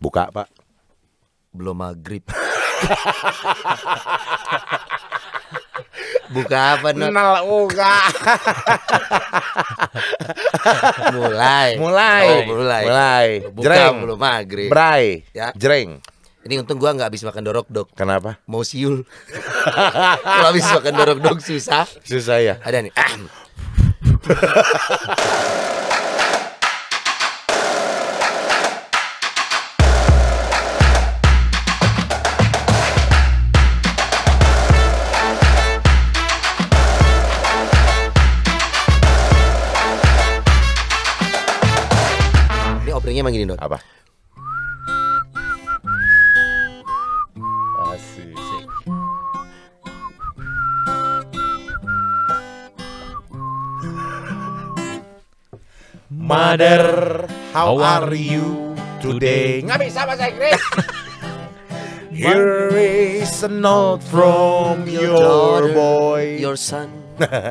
Buka pak? Belum maghrib. Buka apa nih? Nol uga. mulai. Mulai. Oh, mulai. Mulai. Buka Jreng. belum maghrib. Bray. Ya. Jreng. Ini untung gua nggak habis makan dorok dok. Kenapa? Mau siul. Kalau habis makan dorok dok susah. Susah ya. Ada nih. Bunyinya emang gini, Dot. Apa? Mother, how, how are you today? Nggak bisa bahasa Inggris. Here is a note from your, boy, your son.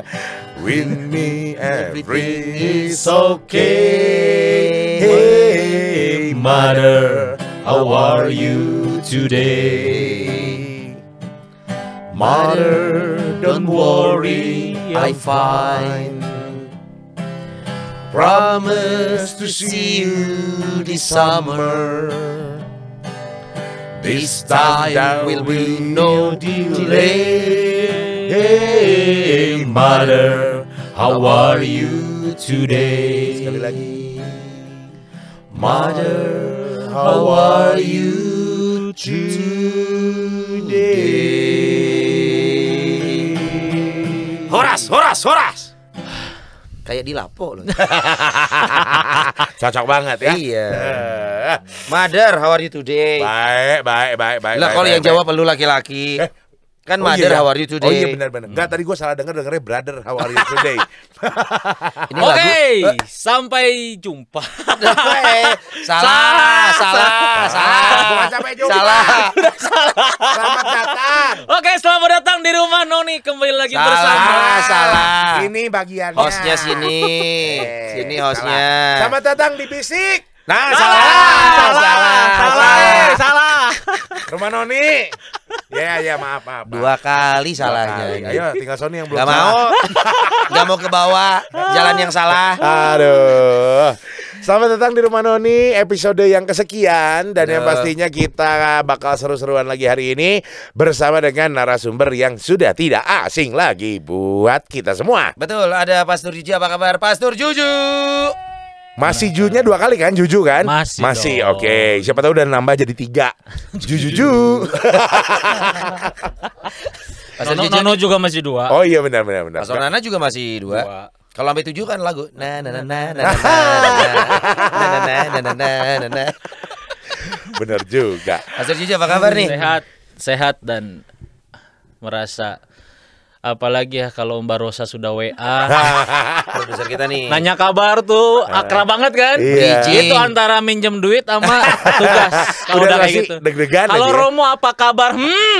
With me, everything is okay. Hey, mother, how are you today? Mother, don't worry, I'm fine. Promise to see you this summer. This time there will be no delay. Hey, mother, how are you today? Mother, how are you today? Horas, horas, horas. Kayak di lapo loh. Cocok banget ya. Iya. Eh. Mother, how are you today? Baik, baik, baik, baik. Lah kalau yang baik. jawab perlu laki-laki. Eh Kan oh, iya, mother iya. how are you today? Oh iya benar-benar. Enggak hmm. tadi gue salah dengar dengarnya brother how are you today. Oke, okay, eh. sampai jumpa. Eh, salah, salah, salah. Bukan sampai jumpa. Salah. selamat datang. Oke, selamat datang di rumah Noni kembali lagi salah, bersama. Salah. Ini bagiannya. Hostnya sini. sini hostnya. Selamat datang di Bisik. Nah, salah, salah, salah, salah, salah. Rumah eh, Noni. Ya, ya, maaf, maaf. Dua kali salahnya. Kali. Ayo, tinggal Sony yang belum. Gak mau, gak mau ke bawah. Jalan yang salah. Aduh. Selamat datang di Rumah Noni episode yang kesekian dan yang pastinya kita bakal seru-seruan lagi hari ini bersama dengan narasumber yang sudah tidak asing lagi buat kita semua. Betul, ada Pastor Juju apa kabar? Pastor Juju. Masih junya dua kali kan Juju kan? Masih. Masih. Oke, okay. siapa tahu udah nambah jadi tiga. Juju Juju. Pasar Nono, Nono juga masih dua. Oh iya benar benar benar. Pasal Nana juga masih dua. dua. Kalau sampai tujuh kan lagu na na na na na na na na na na na Benar juga. Pasal Juju apa kabar nih? Sehat, sehat dan merasa apalagi ya kalau Mbak Rosa sudah WA produser kita nih nanya kabar tuh akrab banget kan iya. iya. itu antara minjem duit sama tugas kalau udah, udah kayak gitu kalau ya. Romo apa kabar hmm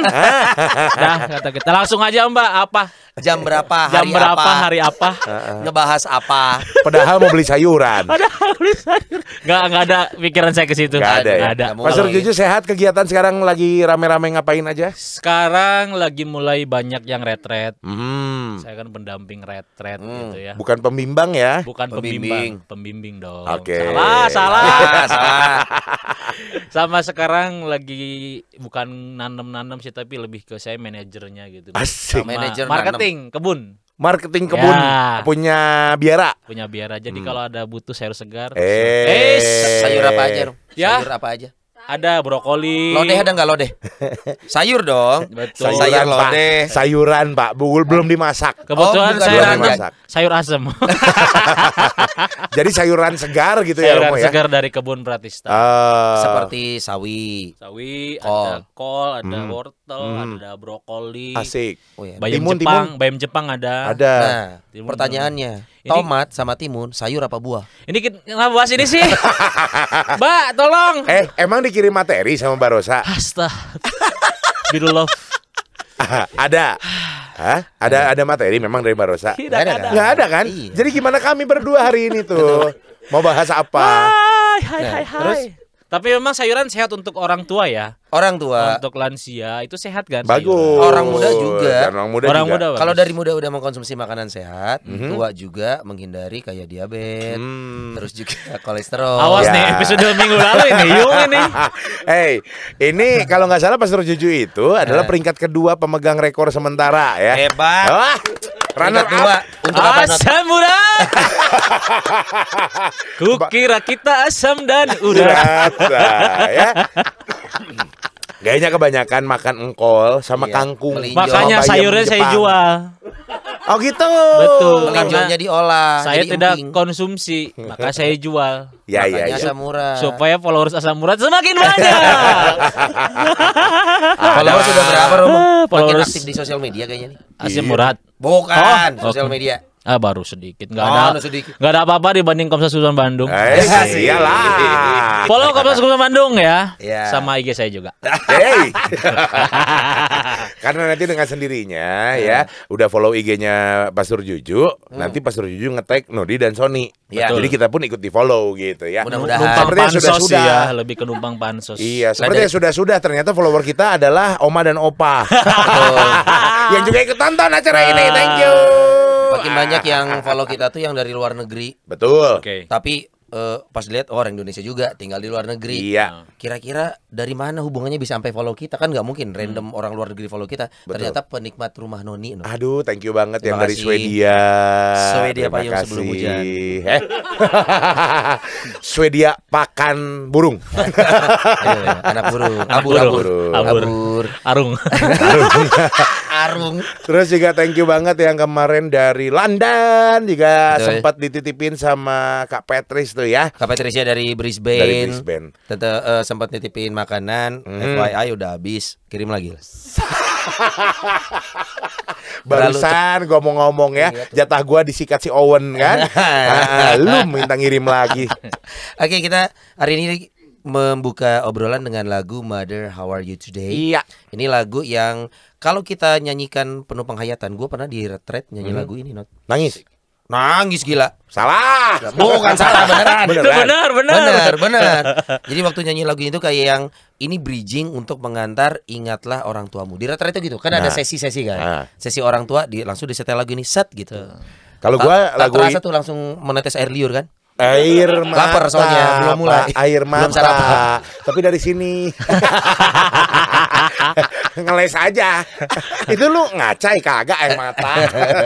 nah kata kita langsung aja Mbak apa jam berapa hari jam berapa apa? hari apa ngebahas apa padahal mau beli sayuran padahal beli sayuran nggak nggak ada pikiran saya ke situ nggak ada, ya? nggak Ya? ada. Mas sehat kegiatan sekarang lagi rame-rame ngapain aja sekarang lagi mulai banyak yang retret retret. Hmm. Saya kan pendamping retret hmm. gitu ya. Bukan pembimbang ya? Bukan pembimbing, pembimbing dong. Okay. Salah, salah, salah. Sama sekarang lagi bukan nanem nanem sih tapi lebih ke saya manajernya gitu. Asik. Sama Manager marketing nanem. kebun marketing ya. kebun ya. punya biara. Punya biara. Jadi hmm. kalau ada butuh sayur segar, eh, eh sayur apa aja, Ya. Sayur apa aja? Ada brokoli. Lodeh ada nggak lodeh? Sayur dong. Betul. Sayuran, Sayur lodeh. Pak. Sayuran Pak, Bugul belum dimasak. Kebetulan oh, sayur dimasak. Sayur asem. Jadi sayuran segar gitu ya, sayuran ya Romo ya. segar dari kebun Pratista. Uh, Seperti sawi. Sawi, kol. ada kol, ada hmm. wortel, hmm. ada brokoli. Asik. Oh, iya. Bayam timun, Jepang, timun. bayam Jepang ada. Ada. Nah, timun, pertanyaannya. Timun tomat sama timun, sayur apa buah? Ini kita bahas ini sih. Mbak, tolong. Eh, emang dikirim materi sama Barosa? Astaga. Bidu love. ada. Hah? Ada ada materi memang dari Barosa? Tidak ada. Enggak kan? ada kan? Iya. Jadi gimana kami berdua hari ini tuh? Mau bahas apa? Hai, hai, nah, hai, hai. Terus tapi memang sayuran sehat untuk orang tua ya orang tua untuk lansia itu sehat kan bagus orang muda juga Dan orang muda orang muda kalau dari muda udah mengkonsumsi makanan sehat mm -hmm. tua juga menghindari kayak diabetes mm. terus juga kolesterol awas ya. nih episode minggu lalu ini yuk ini hey ini kalau nggak salah pas Juju itu adalah eh. peringkat kedua pemegang rekor sementara ya hebat Wah. Runner dua untuk apa? Asam urat. Kukira kita asam dan urat. urat ya. Gayanya kebanyakan makan engkol sama iya. kangkung. Melinjol. Makanya sayurnya saya jual. Oh gitu. Betul. Melinjolnya diolah. Saya tidak imping. konsumsi, maka saya jual. Ya, ya Makanya ya, ya. Asamura. Supaya followers asam Asamura semakin banyak. followers sudah berapa, Romo? Ah, followers aktif di sosial media kayaknya nih. Asam murah. Iya. Bukan, oh, sosial media. Ah baru sedikit, nggak oh, ada sedikit. nggak ada apa-apa dibanding Komsa Susan Bandung. Eh, iya iyalah. Follow Komsa Susan Bandung ya, yeah. sama IG saya juga. Hey. Karena nanti dengan sendirinya hmm. ya, udah follow IG-nya Pastor Juju, hmm. nanti Pastor Juju ngetek Nodi dan Sony. Ya. Jadi kita pun ikut di follow gitu ya. Mudah-mudahan. Numpang pansos sudah, sudah. ya, lebih ke numpang pansos. iya, seperti sudah-sudah ternyata follower kita adalah Oma dan Opa. yang juga ikut tonton acara ini. Thank you. Makin ah. banyak yang follow kita tuh yang dari luar negeri. Betul. Okay. Tapi uh, pas lihat oh, orang Indonesia juga tinggal di luar negeri. Iya. Kira-kira dari mana hubungannya bisa sampai follow kita kan nggak mungkin random hmm. orang luar negeri follow kita. Betul. Ternyata penikmat rumah Noni. No. Aduh, thank you banget Terima yang dari Swedia. Swedia apa payung sebelum hujan. Eh. Swedia pakan burung. anak burung. Abur, abur, abur, abur. abur. Arung. Arung sarung. Terus juga thank you banget ya, yang kemarin dari London juga sempat dititipin sama Kak Petris tuh ya. Kak Petrisnya dari Brisbane. Dari Brisbane. Tete, uh, sempat nitipin makanan, hmm. FYI udah habis, kirim lagi. Barusan gue mau ngomong ya Jatah gue disikat si Owen kan ah, Lu minta ngirim lagi Oke kita hari ini membuka obrolan dengan lagu Mother How Are You Today. Iya. Ini lagu yang kalau kita nyanyikan penuh penghayatan, gue pernah di retret nyanyi hmm. lagu ini, not. Nangis. Nangis gila. Salah. Bukan salah beneran. Beneran. Bener, bener. Bener, bener. Jadi waktu nyanyi lagu itu kayak yang ini bridging untuk mengantar ingatlah orang tuamu. Di retret itu gitu. Kan nah. ada sesi-sesi kan. Nah. Sesi orang tua di langsung disetel lagu ini set gitu. Kalau gua lagu itu langsung menetes air liur kan? air mata. Lapar soalnya belum mulai. Air mata. Belum sarapan. Tapi dari sini. Ngeles aja. Itu lu ngacai kagak air mata.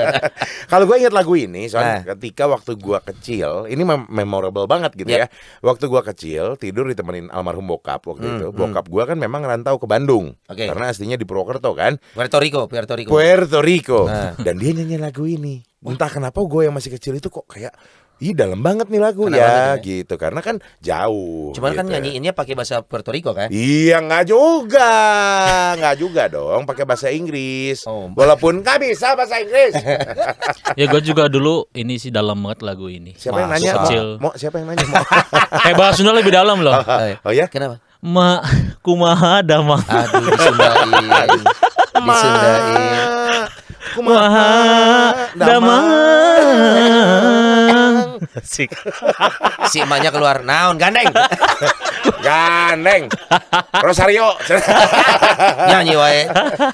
Kalau gue ingat lagu ini soalnya nah. ketika waktu gua kecil, ini mem memorable banget gitu yep. ya. Waktu gua kecil tidur ditemenin almarhum bokap waktu hmm, itu. Hmm. Bokap hmm. gua kan memang rantau ke Bandung. Okay. Karena aslinya di Purwokerto kan. Puerto Rico, Puerto Rico. Puerto Rico. Nah. Dan dia nyanyi lagu ini. Entah kenapa gue yang masih kecil itu kok kayak Ih dalam banget nih lagu ya banget, ya, ya? gitu karena kan jauh. Cuman kan gitu. kan nyanyiinnya pakai bahasa Puerto Rico kan? Iya nggak juga, nggak juga dong pakai bahasa Inggris. Oh, Walaupun nggak bisa bahasa Inggris. ya gue juga dulu ini sih dalam banget lagu ini. Siapa Mas, yang nanya? Kecil. Mo, siapa yang nanya? eh bahasa Sunda lebih dalam loh. Oh, oh, ya? Kenapa? Ma kumaha damang. Aduh disundain. disundain. Kumaha damang. Sik. si emaknya keluar naon gandeng. gandeng. Rosario. Nyanyi wae.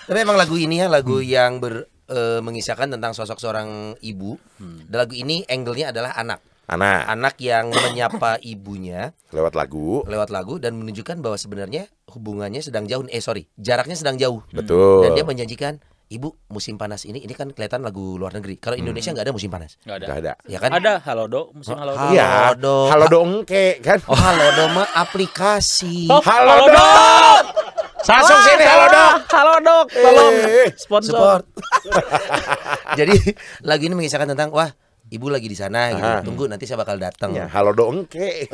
Tapi emang lagu ini ya lagu hmm. yang ber e, mengisahkan tentang sosok seorang ibu. Hmm. lagu ini angle-nya adalah anak. Anak. Anak yang menyapa ibunya lewat lagu. Lewat lagu dan menunjukkan bahwa sebenarnya hubungannya sedang jauh. Eh sorry, jaraknya sedang jauh. Betul. Dan dia menjanjikan Ibu musim panas ini ini kan kelihatan lagu luar negeri. Kalau hmm. Indonesia nggak hmm. ada musim panas. Nggak ada. Gak ada. Ya kan? Ada Halodo musim Halodo. Iya. Halodo. Halodo, halodo engke kan. Oh, Halodo mah aplikasi. Oh, halodo. Halodo. Sasung sini Halodo. Halodo, tolong eh, sponsor. Jadi lagu ini mengisahkan tentang wah ibu lagi di sana gitu. Aha. Tunggu nanti saya bakal datang. Ya, halo dongke.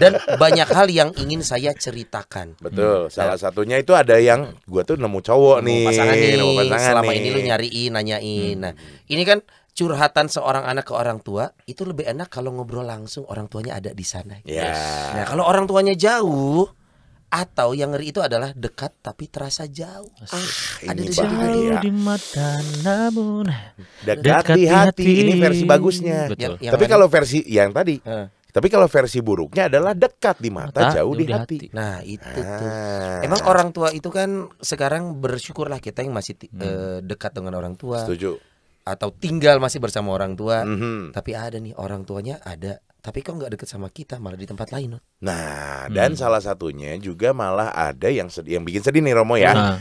Dan banyak hal yang ingin saya ceritakan. Betul. Hmm. Salah satunya itu ada yang gue tuh nemu cowok nih. Pasangan nih. Nemu pasangan Selama nih. ini lu nyariin, nanyain. Hmm. Nah, ini kan curhatan seorang anak ke orang tua itu lebih enak kalau ngobrol langsung orang tuanya ada di sana. Yeah. Nah, kalau orang tuanya jauh, atau yang ngeri itu adalah dekat tapi terasa jauh. Ah, ini ada di ya. Di mata namun dekat, dekat di hati. hati. Ini versi bagusnya. Betul. Yang, yang tapi ada. kalau versi yang tadi, uh. tapi kalau versi buruknya adalah dekat di mata, mata jauh, jauh di hati. hati. Nah, itu ah. tuh. Emang orang tua itu kan sekarang bersyukurlah kita yang masih hmm. uh, dekat dengan orang tua. Setuju. Atau tinggal masih bersama orang tua. Mm -hmm. Tapi ada nih orang tuanya ada tapi kok nggak deket sama kita malah di tempat lain. Nah, dan hmm. salah satunya juga malah ada yang sedih, yang bikin sedih nih Romo ya. Nah.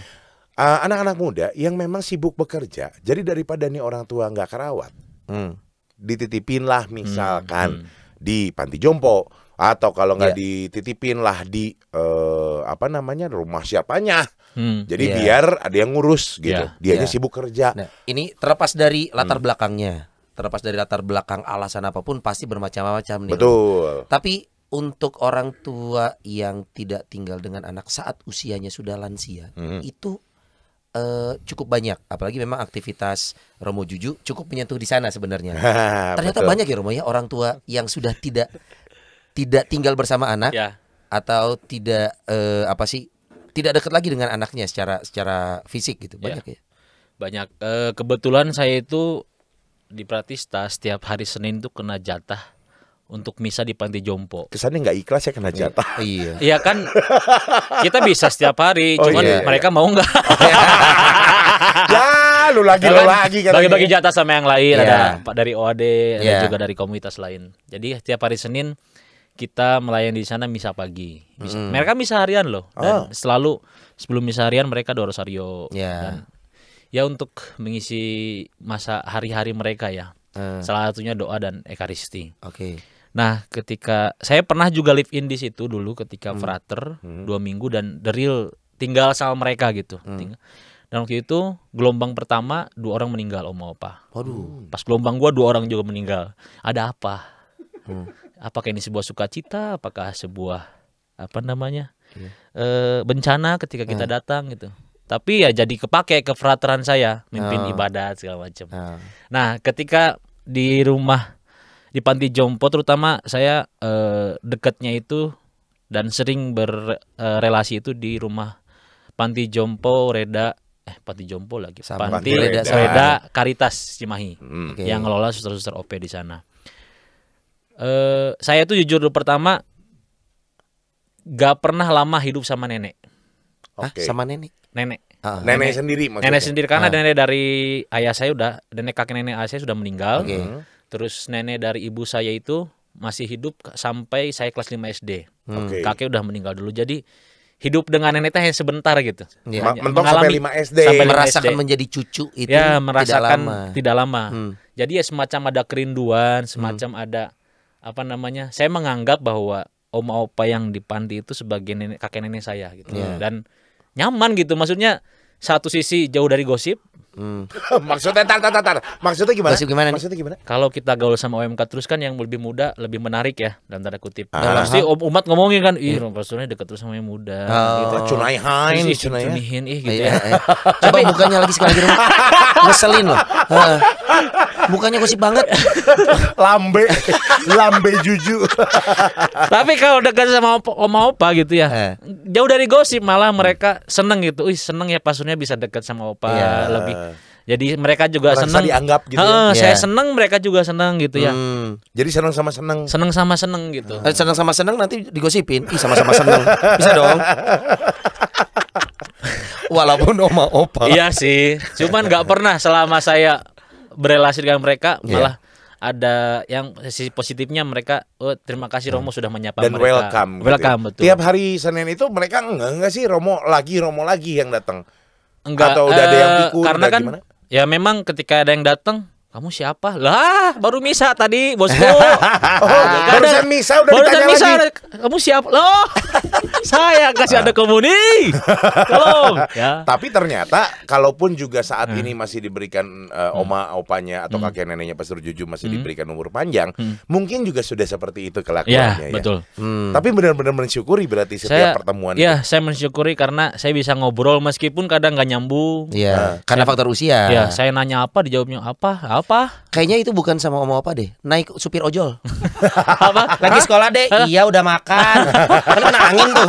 anak ah, anak-anak muda yang memang sibuk bekerja, jadi daripada nih orang tua nggak kerawat, hmm. dititipin lah hmm, misalkan hmm. di panti jompo atau kalau nggak yeah. dititipin lah di uh, apa namanya rumah siapanya, hmm. jadi yeah. biar ada yang ngurus gitu. Yeah. Dianya yeah. sibuk kerja. Nah, ini terlepas dari latar hmm. belakangnya terlepas dari latar belakang alasan apapun pasti bermacam-macam nih. Betul. Tapi untuk orang tua yang tidak tinggal dengan anak saat usianya sudah lansia, hmm. itu uh, cukup banyak. Apalagi memang aktivitas Romo Juju cukup menyentuh di sana sebenarnya. Ternyata Betul. banyak ya Romo ya orang tua yang sudah tidak tidak tinggal bersama anak ya. atau tidak uh, apa sih tidak dekat lagi dengan anaknya secara secara fisik gitu. Ya. Banyak ya. ya? Banyak. Eh, kebetulan saya itu di Pratista setiap hari Senin tuh kena jatah untuk misa di panti jompo. Kesannya nggak ikhlas ya kena iya. jatah. Iya. iya kan kita bisa setiap hari, oh, cuman iya, iya. mereka mau nggak? ya lu lagi lu kan lagi kan bagi-bagi jatah sama yang lain yeah. ada dari OAD yeah. ada iya. juga dari komunitas lain. Jadi setiap hari Senin kita melayani di sana misa pagi. Misa, mm. Mereka misa harian loh dan oh. selalu sebelum misa harian mereka Dorosario yeah. dan ya untuk mengisi masa hari-hari mereka ya. Hmm. Salah satunya doa dan ekaristi. Oke. Okay. Nah, ketika saya pernah juga live in di situ dulu ketika hmm. frater hmm. dua minggu dan the real tinggal sama mereka gitu. Hmm. Tinggal. Dan waktu itu gelombang pertama dua orang meninggal om opa. Waduh. Pas gelombang gua dua orang juga meninggal. Ada apa? Hmm. Apakah ini sebuah sukacita? Apakah sebuah apa namanya? Yeah. Iya. E, bencana ketika kita yeah. datang gitu tapi ya jadi kepake kefrateran saya mimpin oh. Ah. ibadat segala macam oh. Ah. nah ketika di rumah di panti jompo terutama saya eh, dekatnya itu dan sering berrelasi eh, itu di rumah panti jompo reda eh panti jompo lagi Sama panti, reda, reda, reda karitas cimahi okay. Hmm. yang ngelola suster-suster op di sana eh, saya tuh jujur dulu pertama gak pernah lama hidup sama nenek Okay. Sama nenek. Nenek. Ah, nenek, nenek sendiri maksudnya. Nenek sendiri karena ah. nenek dari ayah saya udah nenek kakek nenek ayah saya sudah meninggal. Okay. Hmm. Terus nenek dari ibu saya itu masih hidup sampai saya kelas 5 SD. Hmm. Okay. Kakek udah meninggal dulu. Jadi hidup dengan nenek teh sebentar gitu. Ya. Mentok sampai 5 SD. Sampai 5 merasakan SD. menjadi cucu itu ya, merasakan tidak lama. Tidak lama. Hmm. Jadi ya semacam ada kerinduan, semacam hmm. ada apa namanya? Saya menganggap bahwa oma opa yang di panti itu sebagai nenek kakek nenek saya gitu. Yeah. Dan nyaman gitu maksudnya satu sisi jauh dari gosip Hmm. maksudnya tar, tar, tar, maksudnya gimana? Gosip gimana? Maksudnya gimana? Kalau kita gaul sama OMK terus kan yang lebih muda lebih menarik ya dalam tanda kutip. nah, pasti umat ngomongin kan, ih hmm. Rasulnya deket terus sama yang muda. Ah. Gitu. Oh. Gitu. Cunai hain, cunai ih gitu. Iya, ya. iya. Coba bukannya lagi sekali lagi ngeselin loh. Ah. Bukannya gosip banget. lambe, lambe juju. Tapi kalau dekat sama opa, oma opa gitu ya, eh. jauh dari gosip malah mereka seneng gitu. Ih seneng ya pasurnya bisa dekat sama opa yeah. lebih. Jadi mereka juga Merasa seneng dianggap gitu. He, ya. Iya. Saya seneng, mereka juga seneng gitu ya. Hmm, jadi seneng sama seneng. Seneng sama seneng gitu. Hmm. Seneng sama seneng nanti digosipin. Ih sama-sama seneng. Bisa dong. Walaupun oma opa. Iya sih. Cuman nggak pernah selama saya berelasi dengan mereka iya. malah ada yang sisi positifnya mereka oh, terima kasih Romo hmm. sudah menyapa dan mereka. welcome gitu ya. welcome gitu. betul tiap hari Senin itu mereka enggak enggak sih Romo lagi Romo lagi yang datang enggak atau udah uh, ada yang eh, pikun karena kan gimana? ya memang ketika ada yang datang kamu siapa lah baru misa tadi bosku oh, baru misa udah baru misa lagi. kamu siapa loh saya kasih ada komuni. Tolong. ya. Tapi ternyata kalaupun juga saat hmm. ini masih diberikan uh, oma opanya atau hmm. kakek neneknya pas Juju masih hmm. diberikan umur panjang, hmm. mungkin juga sudah seperti itu kelakuannya ya. ya. Betul. Hmm. Tapi benar-benar mensyukuri berarti setiap saya, pertemuan. Ya, itu. saya mensyukuri karena saya bisa ngobrol meskipun kadang nggak nyambung. Iya, nah, karena saya, faktor usia. Iya, saya nanya apa dijawabnya apa? Apa? Kayaknya itu bukan sama oma apa deh. Naik supir ojol. apa? Lagi sekolah deh. Iya, udah makan. kenapa angin kan tuh.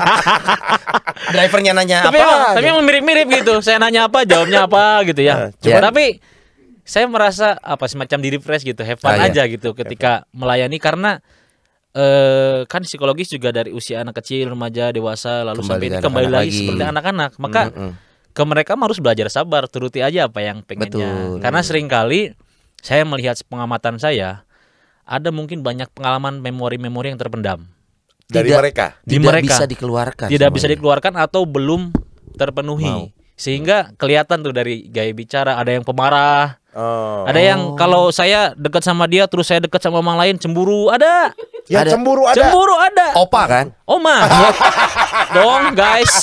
Drivernya nanya tapi apa? Emang, Tapi emang mirip-mirip gitu. Saya nanya apa, jawabnya apa gitu ya. Ah, iya. Cuma yeah. tapi saya merasa apa semacam di refresh gitu, have fun ah, iya. aja yeah. gitu ketika melayani karena eh kan psikologis juga dari usia anak kecil, remaja, dewasa lalu kembali sampai kembali anak lagi seperti anak-anak. Maka mm -hmm. ke mereka harus belajar sabar, turuti aja apa yang pengennya. Betul. Karena seringkali saya melihat pengamatan saya ada mungkin banyak pengalaman memori-memori yang terpendam dari mereka di tidak mereka bisa dikeluarkan tidak bisa dikeluarkan atau belum terpenuhi Mau. sehingga kelihatan tuh dari gaya bicara ada yang pemarah Oh. Ada yang kalau saya dekat sama dia terus saya dekat sama orang lain cemburu ada. Ya ada. cemburu ada. Cemburu ada. Opa kan? Oma. Dong guys.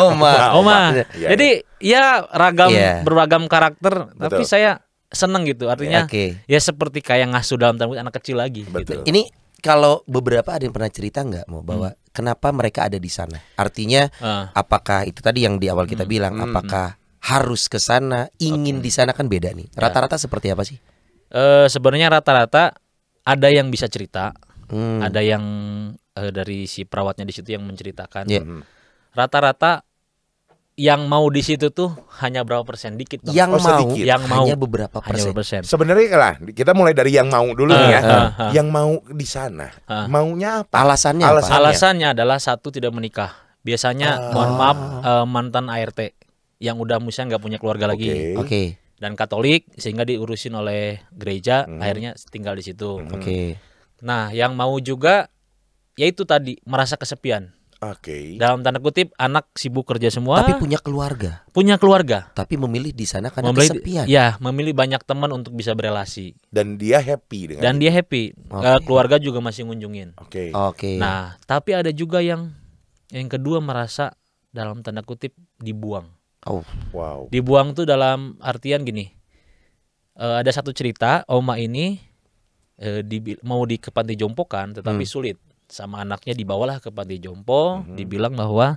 Oma. Oma. Oma. Iya, iya. Jadi ya ragam yeah. beragam karakter Betul. tapi saya seneng gitu artinya ya, okay. ya seperti kayak ngasuh dalam tanggut anak kecil lagi gitu ini kalau beberapa ada yang pernah cerita nggak mau bahwa hmm. kenapa mereka ada di sana artinya uh. apakah itu tadi yang di awal kita hmm. bilang hmm. apakah hmm. harus ke sana ingin okay. di sana kan beda nih ya. rata-rata ya. seperti apa sih uh, sebenarnya rata-rata ada yang bisa cerita hmm. ada yang uh, dari si perawatnya di situ yang menceritakan rata ya. hmm. rata-rata yang mau di situ tuh hanya berapa persen dikit dong. Yang oh, mau, sedikit. yang mau hanya beberapa persen. persen. Sebenarnya ya lah kita mulai dari yang mau dulu uh, ya. Uh, uh. Yang mau di sana, uh. maunya apa? Alasannya, alasannya apa? Alasannya adalah satu tidak menikah. Biasanya uh. mohon maaf uh, mantan ART yang udah misalnya nggak punya keluarga lagi. Oke. Okay. Dan Katolik sehingga diurusin oleh gereja, hmm. akhirnya tinggal di situ. Hmm. Oke. Okay. Nah, yang mau juga yaitu tadi merasa kesepian Oke. Okay. Dalam tanda kutip anak sibuk kerja semua. Tapi punya keluarga. Punya keluarga. Tapi memilih di sana karena memilih, kesepian. Ya, memilih banyak teman untuk bisa berelasi. Dan dia happy dengan. Dan itu. dia happy. Okay. Eh, keluarga juga masih ngunjungin. Oke. Okay. Oke. Okay. Nah, tapi ada juga yang yang kedua merasa dalam tanda kutip dibuang. Oh, wow. Dibuang tuh dalam artian gini. Uh, ada satu cerita, oma ini uh, eh, di, mau di ke panti jompokan tetapi hmm. sulit sama anaknya dibawalah ke panti jompo, mm -hmm. dibilang bahwa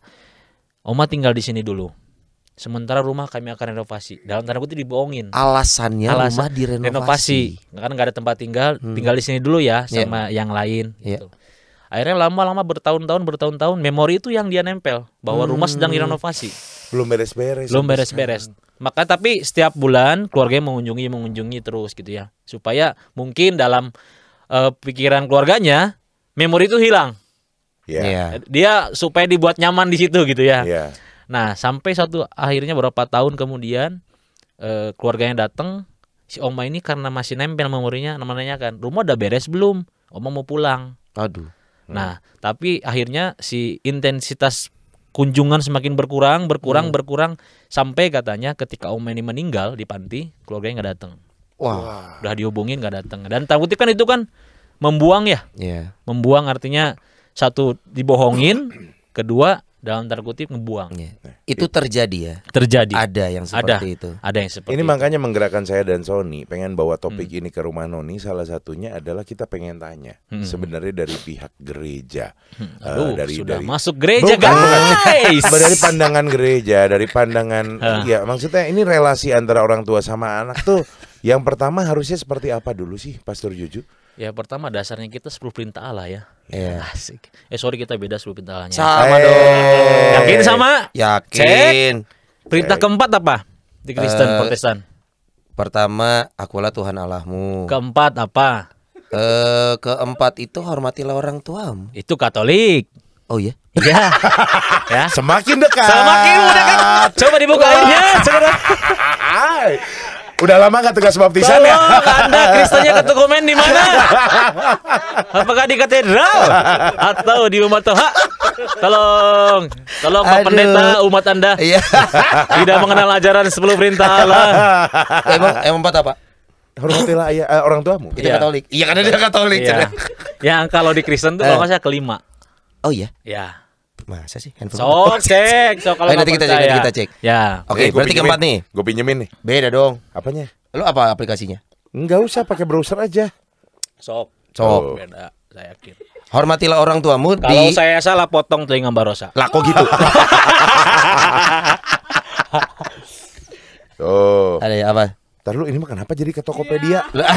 Oma tinggal di sini dulu. Sementara rumah kami akan renovasi. Dalam tanda kutip dibohongin. Alasannya Alasan, rumah direnovasi. Renovasi. Kan nggak ada tempat tinggal, hmm. tinggal di sini dulu ya iya. sama yang lain iya. gitu. Akhirnya lama-lama bertahun-tahun bertahun-tahun memori itu yang dia nempel bahwa hmm. rumah sedang hmm. direnovasi. Belum beres-beres. Belum beres-beres. Hmm. Maka tapi setiap bulan keluarganya mengunjungi mengunjungi terus gitu ya. Supaya mungkin dalam uh, pikiran keluarganya memori itu hilang. Yeah. Yeah. Dia supaya dibuat nyaman di situ gitu ya. Yeah. Nah sampai satu akhirnya beberapa tahun kemudian eh, keluarganya datang si oma ini karena masih nempel memorinya namanya kan rumah udah beres belum oma mau pulang. Aduh. Nah tapi akhirnya si intensitas kunjungan semakin berkurang berkurang hmm. berkurang sampai katanya ketika oma ini meninggal di panti keluarganya nggak datang. Wah. Udah dihubungin nggak datang dan takutnya kan itu kan membuang ya yeah. membuang artinya satu dibohongin kedua dalam tanda kutip ngebuang. Iya. Itu terjadi ya. Terjadi. Ada yang seperti ada. itu. Ada yang seperti. Ini itu. makanya menggerakkan saya dan Sony pengen bawa topik hmm. ini ke rumah Noni salah satunya adalah kita pengen tanya hmm. sebenarnya dari pihak gereja. Hmm. Eh, Aduh, uh, dari sudah dari masuk gereja bukan, guys. Bukan. dari pandangan gereja, dari pandangan ya maksudnya ini relasi antara orang tua sama anak tuh yang pertama harusnya seperti apa dulu sih Pastor Juju? Ya pertama dasarnya kita 10 perintah Allah ya. Iya. Yeah. Asik. Eh sorry kita beda 10 perintah Allahnya. Sama hey. Eh, dong. Yakin sama? Yakin. Cek. Perintah hey. Eh. keempat apa? Di Kristen uh, Protestan. Pertama, akulah Tuhan Allahmu. Keempat apa? Eh uh, keempat itu hormatilah orang tuamu. Itu Katolik. Oh iya. Iya. ya. Semakin dekat. Semakin dekat. Coba dibukain ya, Udah lama gak tugas baptisan ya? Tolong, ya? Anda Kristennya ketukumen di mana? Apakah di katedral atau di umat Toha? Tolong, tolong Pak Pendeta umat Anda iya. tidak mengenal ajaran 10 perintah Allah. emang emang empat apa? Hormatilah ayah, eh, orang tuamu. Itu iya. Katolik. Iya karena dia iya. Katolik. Iya. Yang kalau di Kristen tuh kalau eh. saya kelima. Oh iya. Ya. Masa sih handphone? So cek, so kalau eh, nanti kita cek, nanti kita cek. Ya. Oke, okay, eh, berarti keempat nih. Gue pinjemin nih. Beda dong. Apanya? lo apa aplikasinya? Enggak usah pakai browser aja. Sok. Sok. Oh. Beda, saya yakin. Hormatilah orang tuamu Kalau di... saya salah potong telinga Mbak Rosa. Lah kok gitu? oh, Ada ya, apa? Ntar lu ini mah kenapa jadi ke Tokopedia? Iya.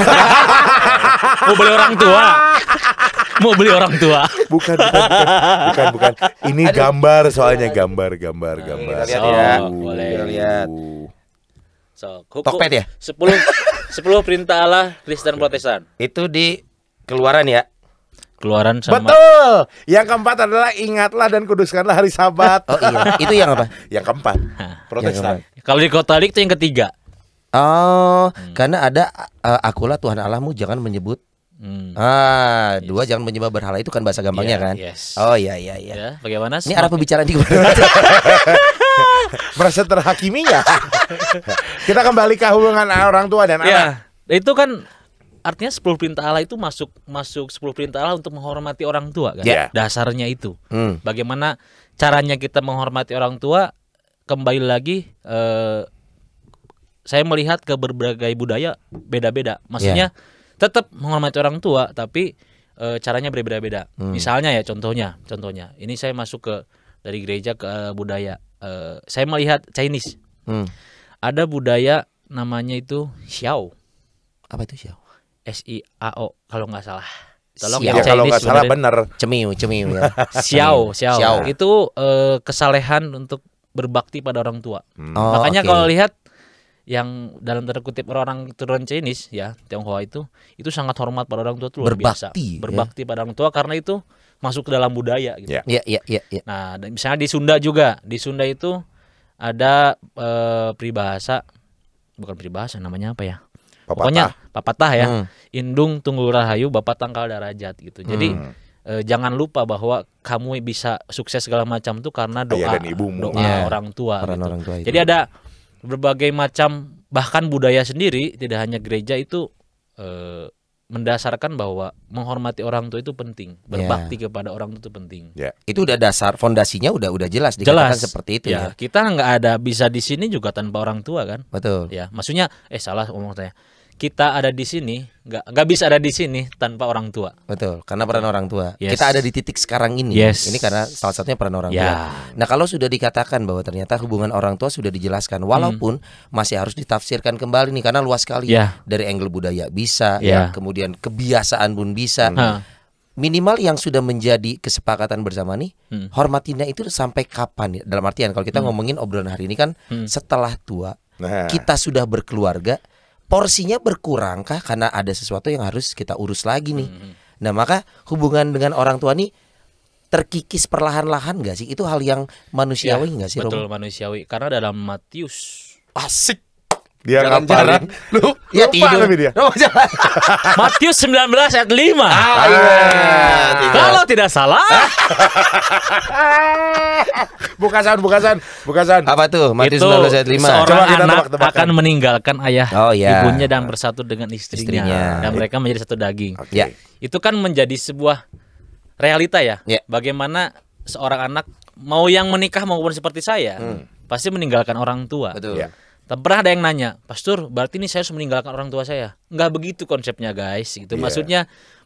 Mau beli orang tua? Mau beli orang tua? Bukan, bukan, bukan, bukan. bukan. Ini Aduh. gambar soalnya gambar, gambar, nah, gambar. kita lihat ya, oh, boleh kita lihat. So, Tokped ya? 10 10 perintah Allah Kristen Protestan. Itu di keluaran ya? Keluaran sama Betul. Yang keempat adalah ingatlah dan kuduskanlah hari Sabat. oh iya, itu yang apa? yang keempat. Protestan. Kalau di Katolik itu yang ketiga. Oh, hmm. karena ada uh, akulah Tuhan Allahmu jangan menyebut Hmm. Ah, yes. dua jangan menyembah berhala itu kan bahasa gampangnya yeah, kan? Yes. Oh iya iya iya. Ya, bagaimana? Ini arah pembicaraan di Merasa terhakiminya. Kita kembali ke hubungan orang tua dan yeah. anak. Itu kan artinya 10 perintah Allah itu masuk masuk 10 perintah Allah untuk menghormati orang tua kan? Yeah. Dasarnya itu. Hmm. Bagaimana caranya kita menghormati orang tua? Kembali lagi eh saya melihat ke berbagai budaya beda-beda. Maksudnya yeah. tetap menghormati orang tua tapi e, caranya berbeda-beda. Hmm. Misalnya ya contohnya, contohnya. Ini saya masuk ke dari gereja ke eh, budaya. E, saya melihat Chinese. Hmm. Ada budaya namanya itu Xiao. Apa itu Xiao? S I A O kalau nggak salah. Tolong Ya, iya, kalau nggak salah benar. Cemiu, cemiu ya. Xiao, Xiao. Itu e, kesalehan untuk berbakti pada orang tua. Oh, Makanya okay. kalau lihat yang dalam tanda kutip orang-orang turun Chinese ya Tionghoa itu itu sangat hormat pada orang tua itu luar berbakti, biasa ya. berbakti ya? pada orang tua karena itu masuk ke dalam budaya gitu ya ya ya ya, ya. nah dan misalnya di Sunda juga di Sunda itu ada e, peribahasa bukan peribahasa namanya apa ya papatah. pokoknya papatah ya hmm. indung tunggul rahayu bapak tangkal darajat gitu jadi hmm eh, jangan lupa bahwa kamu bisa sukses segala macam tuh karena doa doa ya. orang tua gitu. orang tua Jadi ada berbagai macam bahkan budaya sendiri tidak hanya gereja itu eh, mendasarkan bahwa menghormati orang tua itu penting, ya. berbakti yeah. kepada orang tua itu penting. Yeah. Itu udah dasar fondasinya udah udah jelas dikatakan jelas. seperti itu yeah. ya. Kita nggak ada bisa di sini juga tanpa orang tua kan? Betul. Ya, maksudnya eh salah ngomong saya kita ada di sini nggak nggak bisa ada di sini tanpa orang tua betul karena peran orang tua yes. kita ada di titik sekarang ini yes. ini karena salah satunya peran orang yeah. tua ya. nah kalau sudah dikatakan bahwa ternyata hubungan orang tua sudah dijelaskan walaupun hmm. masih harus ditafsirkan kembali nih karena luas sekali yeah. dari angle budaya bisa yeah. ya, kemudian kebiasaan pun bisa hmm. minimal yang sudah menjadi kesepakatan bersama nih hmm. hormatinya itu sampai kapan nih? dalam artian kalau kita hmm. ngomongin obrolan hari ini kan hmm. setelah tua nah. kita sudah berkeluarga porsinya berkurang kah karena ada sesuatu yang harus kita urus lagi nih. Hmm. hmm. Nah, maka hubungan dengan orang tua nih terkikis perlahan-lahan gak sih? Itu hal yang manusiawi ya, gak sih, Betul, Romo? manusiawi. Karena dalam Matius Asik. Dia jalan-jalan. Lu ya lupa tidur. Tapi dia. Matius 19 ayat 5. Ah, iya. Kalau tidak salah. bukan san, bukan san, bukan san. Apa tuh? Matius 19 ayat 5. Seorang Coba kita anak tebak akan meninggalkan ayah, oh, ya. ibunya dan bersatu dengan istrinya, istrinya. dan mereka menjadi satu daging. Okay. Ya. Itu kan menjadi sebuah realita ya. ya. Bagaimana seorang anak mau yang menikah maupun seperti saya hmm. pasti meninggalkan orang tua. Betul. Ya tapi pernah ada yang nanya, Pastor, berarti ini saya harus meninggalkan orang tua saya? Enggak begitu konsepnya guys, gitu. Yeah. Maksudnya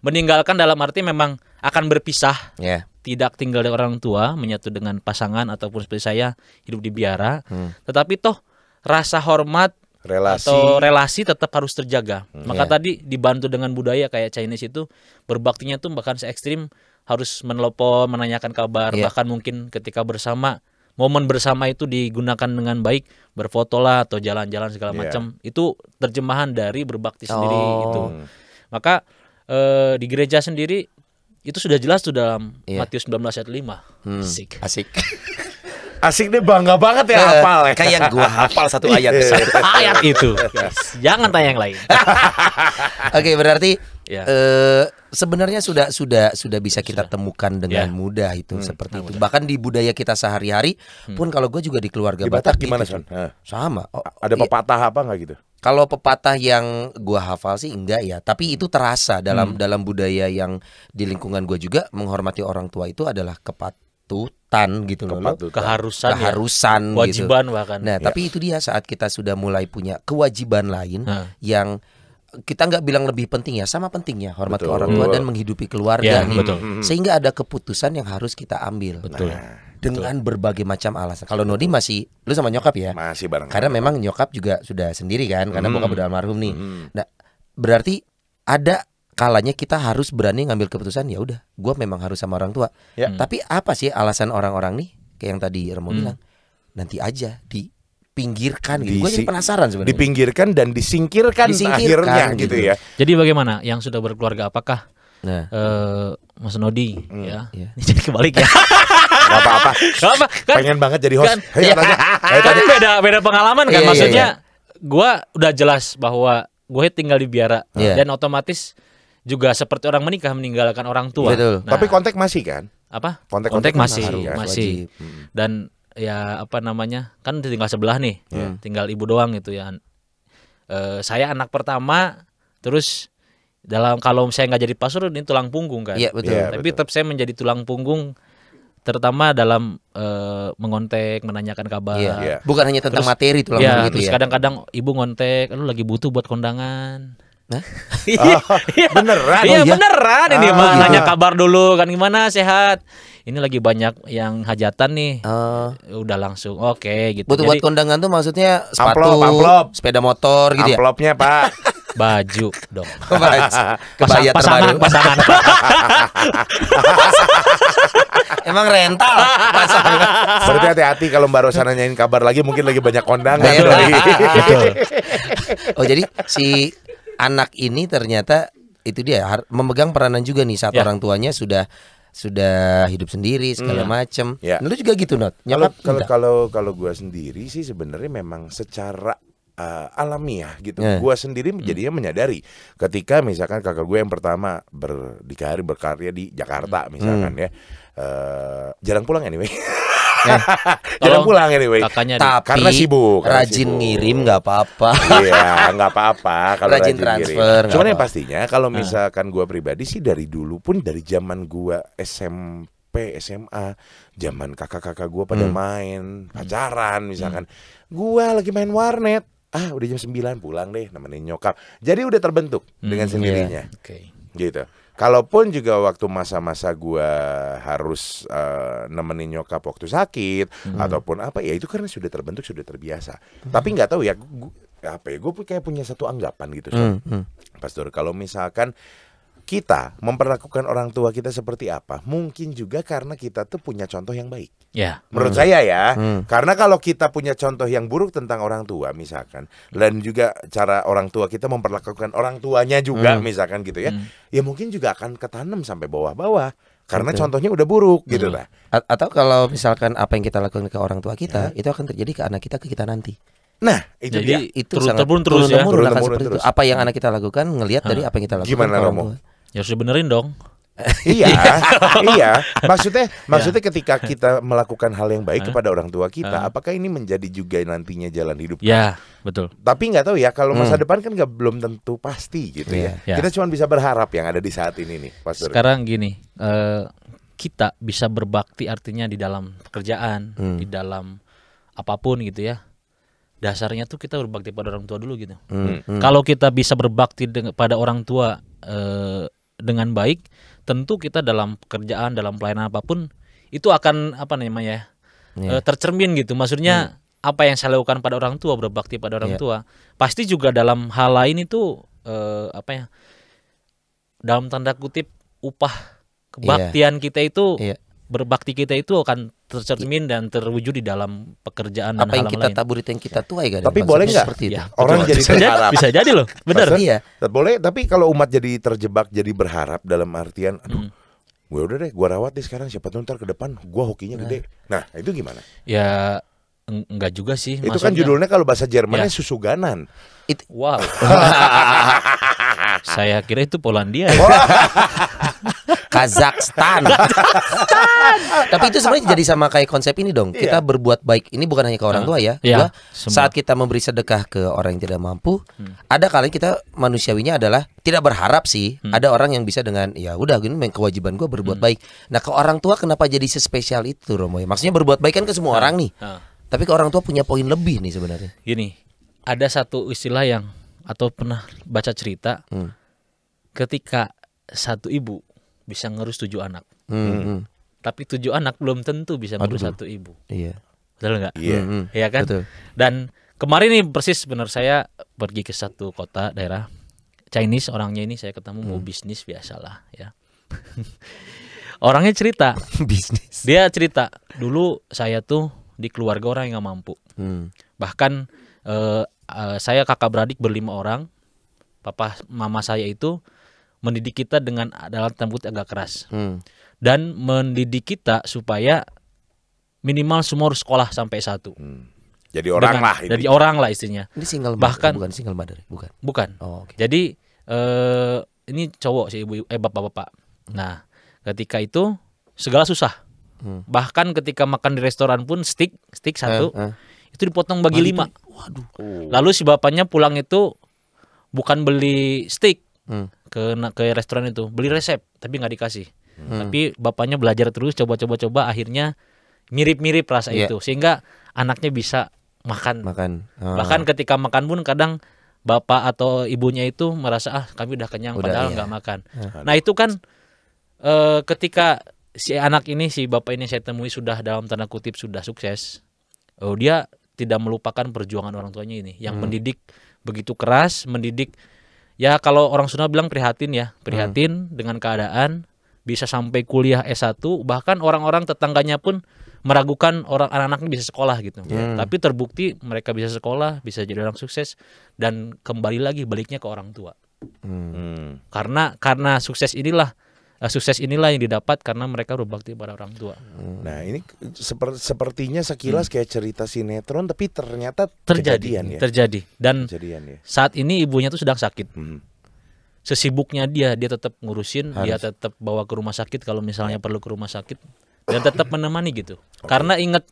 meninggalkan dalam arti memang akan berpisah, yeah. tidak tinggal dengan orang tua, menyatu dengan pasangan ataupun seperti saya hidup di biara. Hmm. Tetapi toh rasa hormat relasi atau relasi tetap harus terjaga. Hmm, Maka yeah. tadi dibantu dengan budaya kayak Chinese itu berbaktinya tuh bahkan se ekstrim harus menelpon, menanyakan kabar, yeah. bahkan mungkin ketika bersama momen bersama itu digunakan dengan baik berfoto lah atau jalan-jalan segala iya. macam itu terjemahan dari berbakti oh. sendiri itu maka eh, di gereja sendiri itu sudah jelas tuh dalam yeah. Matius 19 ayat 5 hmm. asik asik Asik deh bangga banget ya iya. hafal ya. Kayak gua hafal satu iya. ayat satu ayat itu. Yes. Jangan tanya yang lain. Oke, okay, berarti yeah. uh, sebenarnya sudah sudah sudah bisa kita sudah. temukan dengan yeah. mudah itu hmm. seperti nah, itu. Mudah. Bahkan di budaya kita sehari-hari hmm. pun kalau gue juga di keluarga di Batak, Batak gimana gitu. Son? Sama. Oh, Ada ya. pepatah apa nggak gitu? Kalau pepatah yang gua hafal sih enggak ya, tapi hmm. itu terasa dalam hmm. dalam budaya yang di lingkungan gue juga menghormati orang tua itu adalah kepatutan gitu loh. Kepatutan. Keharusan. Ya. Keharusan ya. Kewajiban gitu. bahkan. Nah, ya. tapi itu dia saat kita sudah mulai punya kewajiban lain hmm. yang kita nggak bilang lebih penting ya, sama pentingnya hormat betul. orang tua dan menghidupi keluarga. Ya, nih. Betul. Hmm. Sehingga ada keputusan yang harus kita ambil. Betul. Nah, dengan Betul. berbagai macam alasan. Kalau Nodi masih lu sama nyokap ya? Masih bareng. Karena memang nyokap juga sudah sendiri kan, karena hmm. bokap udah almarhum nih. Hmm. Nah, berarti ada kalanya kita harus berani ngambil keputusan ya udah, gue memang harus sama orang tua. Ya. Hmm. Tapi apa sih alasan orang-orang nih kayak yang tadi Remo hmm. bilang? Nanti aja di dipinggirkan gitu. Di, Gue jadi penasaran sebenarnya. Dipinggirkan dan disingkirkan, disingkirkan akhirnya gitu. gitu ya. ya. Jadi bagaimana yang sudah berkeluarga apakah Nah. Uh, Mas Nodi hmm. ya. Iya. Ini jadi kebalik ya. Gak apa-apa. apa. Kan, Pengen banget jadi host. Kan, Ayo ya. tanya. Ayo tanya. Kan beda beda pengalaman kan iya, iya, maksudnya iya, gua udah jelas bahwa gue tinggal di biara yeah. dan otomatis juga seperti orang menikah meninggalkan orang tua. Betul. Nah, Tapi kontak masih kan? Apa? Kontak masih kan? masih. masih. Hmm. Dan ya apa namanya kan tinggal sebelah nih yeah. tinggal ibu doang gitu ya e, saya anak pertama terus dalam kalau saya nggak jadi pasurun ini tulang punggung kan yeah, betul. Yeah, tapi betul. tetap saya menjadi tulang punggung terutama dalam e, mengontek menanyakan kabar yeah, yeah. bukan hanya tentang terus, materi tulang yeah, punggung gitu terus ya. kadang-kadang ibu ngontek lu lagi butuh buat kondangan Nah? oh, iya. beneran? Iya oh, iya? beneran ini oh, ah, mah nanya kabar dulu kan gimana sehat ini lagi banyak yang hajatan nih uh, udah langsung oke okay, gitu butuh buat kondangan tuh maksudnya sepatu amplop, amplop. sepeda motor gitu ya? amplopnya ya? pak baju dong oh, kebaya pasangan terbaru. pasangan emang rental pasangan berarti hati-hati kalau baru sana nanyain kabar lagi mungkin lagi banyak kondangan ya. lagi. betul. oh jadi si anak ini ternyata itu dia memegang peranan juga nih saat ya. orang tuanya sudah sudah hidup sendiri segala hmm. macem. Ya. Lu juga gitu not? Kalau kalau kalau kalau gue sendiri sih sebenarnya memang secara uh, alamiah gitu. Yeah. Gua sendiri hmm. jadinya menyadari ketika misalkan kakak gue yang pertama berdikari berkarya di Jakarta hmm. misalkan mm. ya. Uh, jarang pulang anyway. Ya. jangan pulang anyway. Kakaknya Tapi karena sibuk, karena rajin sibuk. ngirim nggak apa-apa. Iya, nggak apa-apa kalau rajin, rajin transfer. Cuman yang pastinya kalau ah. misalkan gua pribadi sih dari dulu pun dari zaman gua SMP SMA, zaman kakak-kakak gua pada hmm. main pacaran hmm. misalkan, hmm. gue lagi main warnet, ah udah jam 9 pulang deh nemenin nyokap, jadi udah terbentuk hmm, dengan iya. sendirinya, yeah. okay. gitu. Kalaupun juga waktu masa-masa gue harus uh, nemenin nyokap waktu sakit hmm. ataupun apa ya itu karena sudah terbentuk sudah terbiasa. Hmm. Tapi nggak tahu ya gua, apa ya gue kayak punya satu anggapan gitu. So. Hmm. Hmm. Pastor kalau misalkan kita memperlakukan orang tua kita seperti apa mungkin juga karena kita tuh punya contoh yang baik. Ya. Menurut mm. saya ya, mm. karena kalau kita punya contoh yang buruk tentang orang tua misalkan dan juga cara orang tua kita memperlakukan orang tuanya juga mm. misalkan gitu ya, mm. ya mungkin juga akan ketanam sampai bawah-bawah karena Betul. contohnya udah buruk gitu hmm. gitu lah. A atau kalau misalkan apa yang kita lakukan ke orang tua kita ya. itu akan terjadi ke anak kita ke kita nanti. Nah, itu Jadi, dia. Itu terus sangat, terus, terus terus ya. terus terus. Apa yang anak kita lakukan ngelihat dari apa yang kita lakukan. Gimana Romo? Ya harus dibenerin dong. iya, iya. Maksudnya, ya. maksudnya ketika kita melakukan hal yang baik kepada orang tua kita, apakah ini menjadi juga nantinya jalan hidup? Ya, kan? betul. Tapi nggak tahu ya, kalau masa hmm. depan kan nggak belum tentu pasti gitu ya. Yeah. Ya. Kita cuma bisa berharap yang ada di saat ini nih, Pastor. Sekarang gini, uh, kita bisa berbakti artinya di dalam pekerjaan, hmm. di dalam apapun gitu ya. Dasarnya tuh kita berbakti pada orang tua dulu gitu. Hmm, hmm. Kalau kita bisa berbakti pada orang tua. Uh, dengan baik, tentu kita dalam pekerjaan, dalam pelayanan apapun itu akan apa namanya ya, yeah. Iya. tercermin gitu. Maksudnya hmm. apa yang saya lakukan pada orang tua, berbakti pada orang yeah. tua, pasti juga dalam hal lain itu eh, apa ya dalam tanda kutip upah iya. kebaktian yeah. kita itu yeah berbakti kita itu akan tercermin dan terwujud di dalam pekerjaan apa dan yang kita lain. tabur itu yang kita tuai kan tapi boleh nggak seperti ya, orang jadi bisa berharap bisa jadi loh benar iya boleh tapi kalau umat jadi terjebak jadi berharap dalam artian aduh hmm. gue udah deh gue rawat deh sekarang siapa tuh ntar ke depan gue hokinya nah. gede nah itu gimana ya enggak juga sih itu kan maksudnya. kan judulnya kalau bahasa Jermannya ya. susuganan It... wow saya kira itu Polandia ya. Kazakhstan. Tapi itu sebenarnya jadi sama kayak konsep ini dong. Kita yeah. berbuat baik ini bukan hanya ke orang ah. tua ya. Yeah. Iya. Iya. saat kita memberi sedekah ke orang yang tidak mampu, hmm. ada kali kita manusiawinya adalah tidak berharap sih. Hmm. Ada orang yang bisa dengan ya udah main kewajiban gue berbuat hmm. baik. Nah ke orang tua kenapa jadi sespesial itu Romo? Ya? Maksudnya berbuat baik kan ke semua hmm. orang nih. Hmm. Tapi ke orang tua punya poin lebih nih sebenarnya. Gini, ada satu istilah yang atau pernah baca cerita hmm. ketika satu ibu bisa ngurus tujuh anak. Hmm, hmm. hmm. Tapi tujuh anak belum tentu bisa ngurus Aduh. satu ibu. Iya. Betul nggak? Iya. Yeah. Hmm, iya kan? Betul. Dan kemarin nih persis benar saya pergi ke satu kota daerah Chinese orangnya ini saya ketemu hmm. mau bisnis biasalah ya. orangnya cerita bisnis. Dia cerita dulu saya tuh di keluarga orang yang gak mampu. Mm. Bahkan uh, uh, saya kakak beradik berlima orang. Papa mama saya itu mendidik kita dengan dalam tembut agak keras hmm. dan mendidik kita supaya minimal semua harus sekolah sampai satu. Hmm. Jadi orang dengan, lah. ini. Jadi orang lah istrinya. Ini single bahkan bukan single mother, bukan. Bukan. Oh, okay. Jadi eh, ini cowok si ibu eh bapak-bapak. Hmm. Nah, ketika itu segala susah. Hmm. Bahkan ketika makan di restoran pun stick stick eh, satu eh, eh. itu dipotong bagi lima. Waduh. Oh. Lalu si bapaknya pulang itu bukan beli stick. Hmm ke ke restoran itu beli resep tapi nggak dikasih hmm. tapi bapaknya belajar terus coba-coba coba akhirnya mirip-mirip rasa yeah. itu sehingga anaknya bisa makan makan oh. bahkan ketika makan pun kadang bapak atau ibunya itu merasa ah kami udah kenyang udah, padahal iya. nggak iya. makan ya. nah itu kan e, ketika si anak ini si bapak ini saya temui sudah dalam tanda kutip sudah sukses oh dia tidak melupakan perjuangan orang tuanya ini yang hmm. mendidik begitu keras mendidik ya kalau orang Sunda bilang prihatin ya, prihatin hmm. dengan keadaan bisa sampai kuliah S1 bahkan orang-orang tetangganya pun meragukan orang anak-anaknya bisa sekolah gitu. Iya. Hmm. Tapi terbukti mereka bisa sekolah, bisa jadi orang sukses dan kembali lagi baliknya ke orang tua. Hmm. hmm. Karena karena sukses inilah Eh, sukses inilah yang didapat karena mereka berbakti pada orang tua. Hmm. Nah ini sepertinya sekilas hmm. kayak cerita sinetron tapi ternyata terjadi ya? terjadi dan ya? saat ini ibunya tuh sedang sakit. Hmm. Sesibuknya dia dia tetap ngurusin, Harus. dia tetap bawa ke rumah sakit kalau misalnya iya. perlu ke rumah sakit dan tetap menemani gitu. Okay. Karena ingat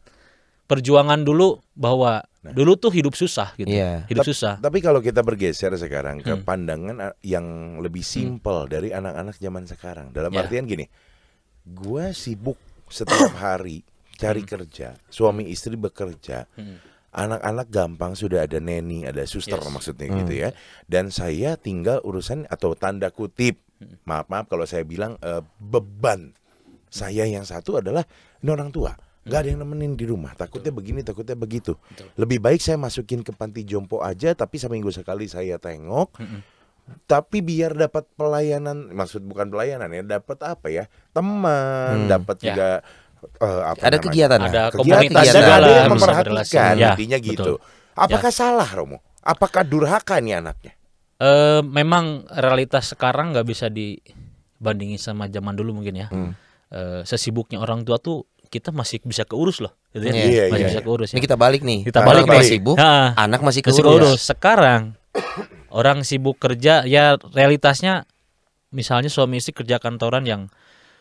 perjuangan dulu bahwa nah. dulu tuh hidup susah gitu. Yeah. Hidup Ta susah. Tapi kalau kita bergeser sekarang ke hmm. pandangan eh, yang lebih hmm. simpel hmm. dari anak-anak zaman sekarang. Dalam yeah. artian gini, gue sibuk setiap hari cari hmm. kerja, suami istri bekerja. Hmm. Anak-anak gampang sudah ada neni, ada suster yes. maksudnya gitu hmm. gitu ya. Dan saya tinggal urusan atau tanda kutip, hmm. maaf maaf kalau saya bilang uh, beban. Saya yang satu adalah ini orang tua nggak ada yang nemenin di rumah takutnya Betul. begini takutnya begitu Betul. lebih baik saya masukin ke panti jompo aja tapi seminggu sekali saya tengok mm -mm. tapi biar dapat pelayanan maksud bukan pelayanan ya dapat apa ya teman hmm. dapat ya. juga uh, apa ada kegiatan ada kegiatan, komunitas ada yang memperhatikan ya, intinya gitu Betul. apakah ya. salah Romo apakah durhaka nih anaknya uh, memang realitas sekarang nggak bisa dibandingin sama zaman dulu mungkin ya hmm. uh, sesibuknya orang tua tuh kita masih bisa keurus loh gitu kan? ya. Yeah, masih yeah, bisa keurus ya. Ini kita balik nih. Kita balik anak nih. Masih sibuk, nah, anak masih keurus. masih keurus. Sekarang orang sibuk kerja ya realitasnya misalnya suami istri kerja kantoran yang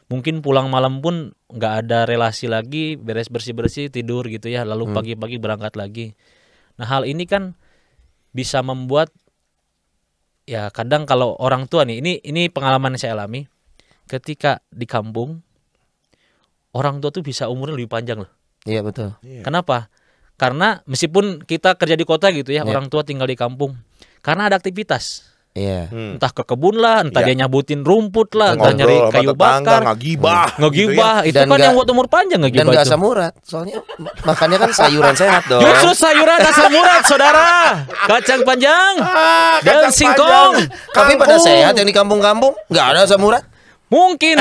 mungkin pulang malam pun nggak ada relasi lagi, beres bersih-bersih, tidur gitu ya, lalu hmm. pagi-pagi berangkat lagi. Nah, hal ini kan bisa membuat ya kadang kalau orang tua nih, ini ini pengalaman yang saya alami ketika di kampung orang tua tuh bisa umurnya lebih panjang loh. Iya betul. Iya. Kenapa? Karena meskipun kita kerja di kota gitu ya, yeah. orang tua tinggal di kampung, karena ada aktivitas. Iya. Yeah. Hmm. Entah ke kebun lah, entah yeah. dia nyabutin rumput lah, entah Ngobrol, nyari kayu bakar, ngegibah, ngegibah. Gitu ya. Itu dan kan gak, yang buat umur panjang ngegibah. Dan nggak asam urat, soalnya makannya kan sayuran sehat dong. Justru sayuran asam urat, saudara. Kacang panjang ah, dan singkong. Panjang. Tapi pada sehat yang di kampung-kampung nggak ada asam urat. Mungkin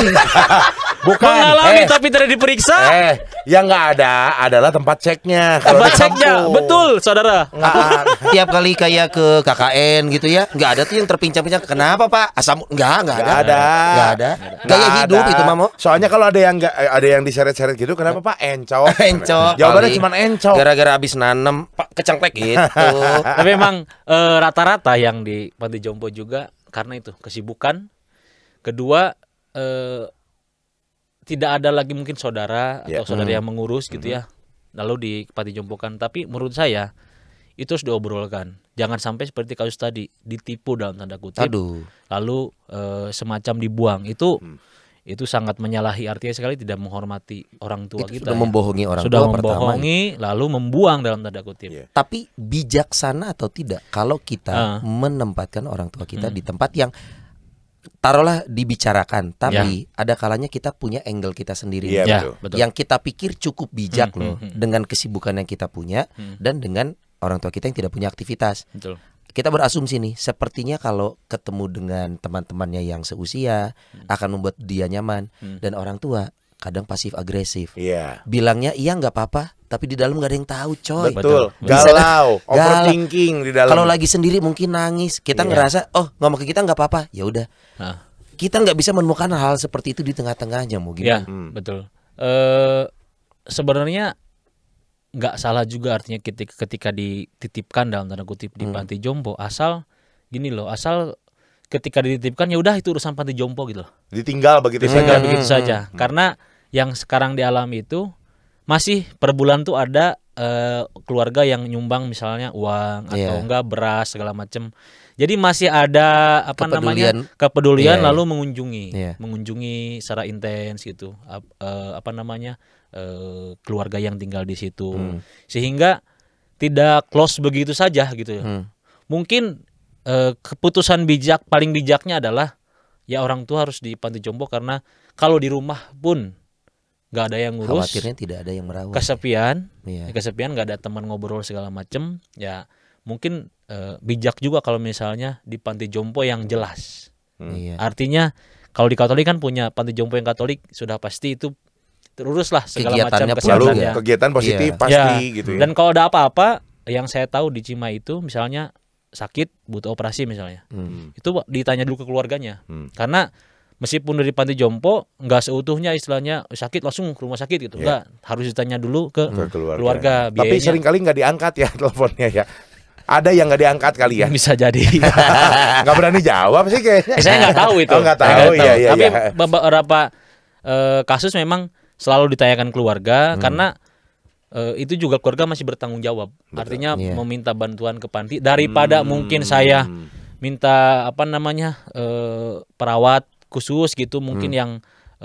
Bukan Mengalami eh, tapi tidak diperiksa Eh Yang nggak ada adalah tempat ceknya Tempat ceknya Betul saudara nggak, Tiap kali kayak ke KKN gitu ya nggak ada tuh yang terpincang-pincang Kenapa pak? Asam nggak nggak ada Nggak ada Nggak ada Gaya hidup itu mamo Soalnya kalau ada yang nggak ada yang diseret-seret gitu Kenapa pak? Enco Enco Jawabannya cuma enco Gara-gara abis nanem Pak kecengklek gitu Tapi emang eh, rata-rata yang di Panti Jompo juga Karena itu kesibukan Kedua eh, tidak ada lagi mungkin saudara ya. atau saudara hmm. yang mengurus gitu ya hmm. lalu di Pati jompokan tapi menurut saya itu harus diobrolkan jangan sampai seperti kasus tadi ditipu dalam tanda kutip Aduh. lalu eh, semacam dibuang itu hmm. itu sangat menyalahi artinya sekali tidak menghormati orang tua Itu kita sudah ya. membohongi orang sudah tua pertama. Ya. lalu membuang dalam tanda kutip iya. Tapi bijaksana atau tidak kalau kita uh. menempatkan orang tua kita di tempat yang taruhlah dibicarakan, tapi yeah. ada kalanya kita punya angle kita sendiri yeah, yeah, ya, betul. yang kita pikir cukup bijak hmm, loh hmm, hmm, dengan kesibukan yang kita punya hmm. dan dengan orang tua kita yang tidak punya aktivitas. Betul. Kita berasumsi nih, sepertinya kalau ketemu dengan teman-temannya yang seusia hmm. akan membuat dia nyaman hmm. dan orang tua kadang pasif agresif. Yeah. Bilangnya iya nggak apa-apa, tapi di dalam gak ada yang tahu coy betul galau overthinking di dalam kalau lagi sendiri mungkin nangis kita yeah. ngerasa oh ngomong ke kita nggak apa-apa ya udah huh. kita nggak bisa menemukan hal seperti itu di tengah-tengahnya mungkin gitu. ya hmm. betul uh, sebenarnya nggak salah juga artinya ketika ketika dititipkan dalam tanda kutip di hmm. panti jompo asal gini loh asal ketika dititipkan ya udah itu urusan panti jompo gitu loh ditinggal begitu hmm. saja begitu saja hmm. karena yang sekarang dialami itu masih per bulan tuh ada uh, keluarga yang nyumbang misalnya uang iya. atau enggak beras segala macem. Jadi masih ada apa kepedulian. namanya kepedulian yeah. lalu mengunjungi, yeah. mengunjungi secara intens gitu. Uh, uh, apa namanya uh, keluarga yang tinggal di situ hmm. sehingga tidak close begitu saja gitu. Ya. Hmm. Mungkin uh, keputusan bijak paling bijaknya adalah ya orang tua harus di panti jompo karena kalau di rumah pun nggak ada yang ngurus khawatirnya tidak ada yang merawat kesepian iya. ya. kesepian nggak ada teman ngobrol segala macem ya mungkin eh, bijak juga kalau misalnya di panti jompo yang jelas hmm. Iya. artinya kalau di Katolik kan punya panti jompo yang Katolik sudah pasti itu terurus lah segala macam kesalahan ya. kegiatan positif ya. pasti ya. gitu ya. Dan kalau ada apa-apa yang saya tahu di Cima itu misalnya sakit butuh operasi misalnya. Hmm. Itu ditanya dulu ke keluarganya. Hmm. Karena meskipun dari panti jompo nggak seutuhnya istilahnya sakit langsung ke rumah sakit gitu yeah. nggak harus ditanya dulu ke, ke keluarga, keluarga biayanya. tapi seringkali nggak diangkat ya teleponnya ya ada yang nggak diangkat kali ya bisa jadi nggak berani jawab sih kayaknya eh, saya nggak tahu itu oh, nggak tahu, tahu. Ya, ya, tapi ya. beberapa uh, eh, kasus memang selalu ditanyakan keluarga hmm. karena uh, itu juga keluarga masih bertanggung jawab Betul. artinya yeah. meminta bantuan ke panti daripada hmm. mungkin saya hmm. minta apa namanya uh, perawat khusus gitu mungkin hmm. yang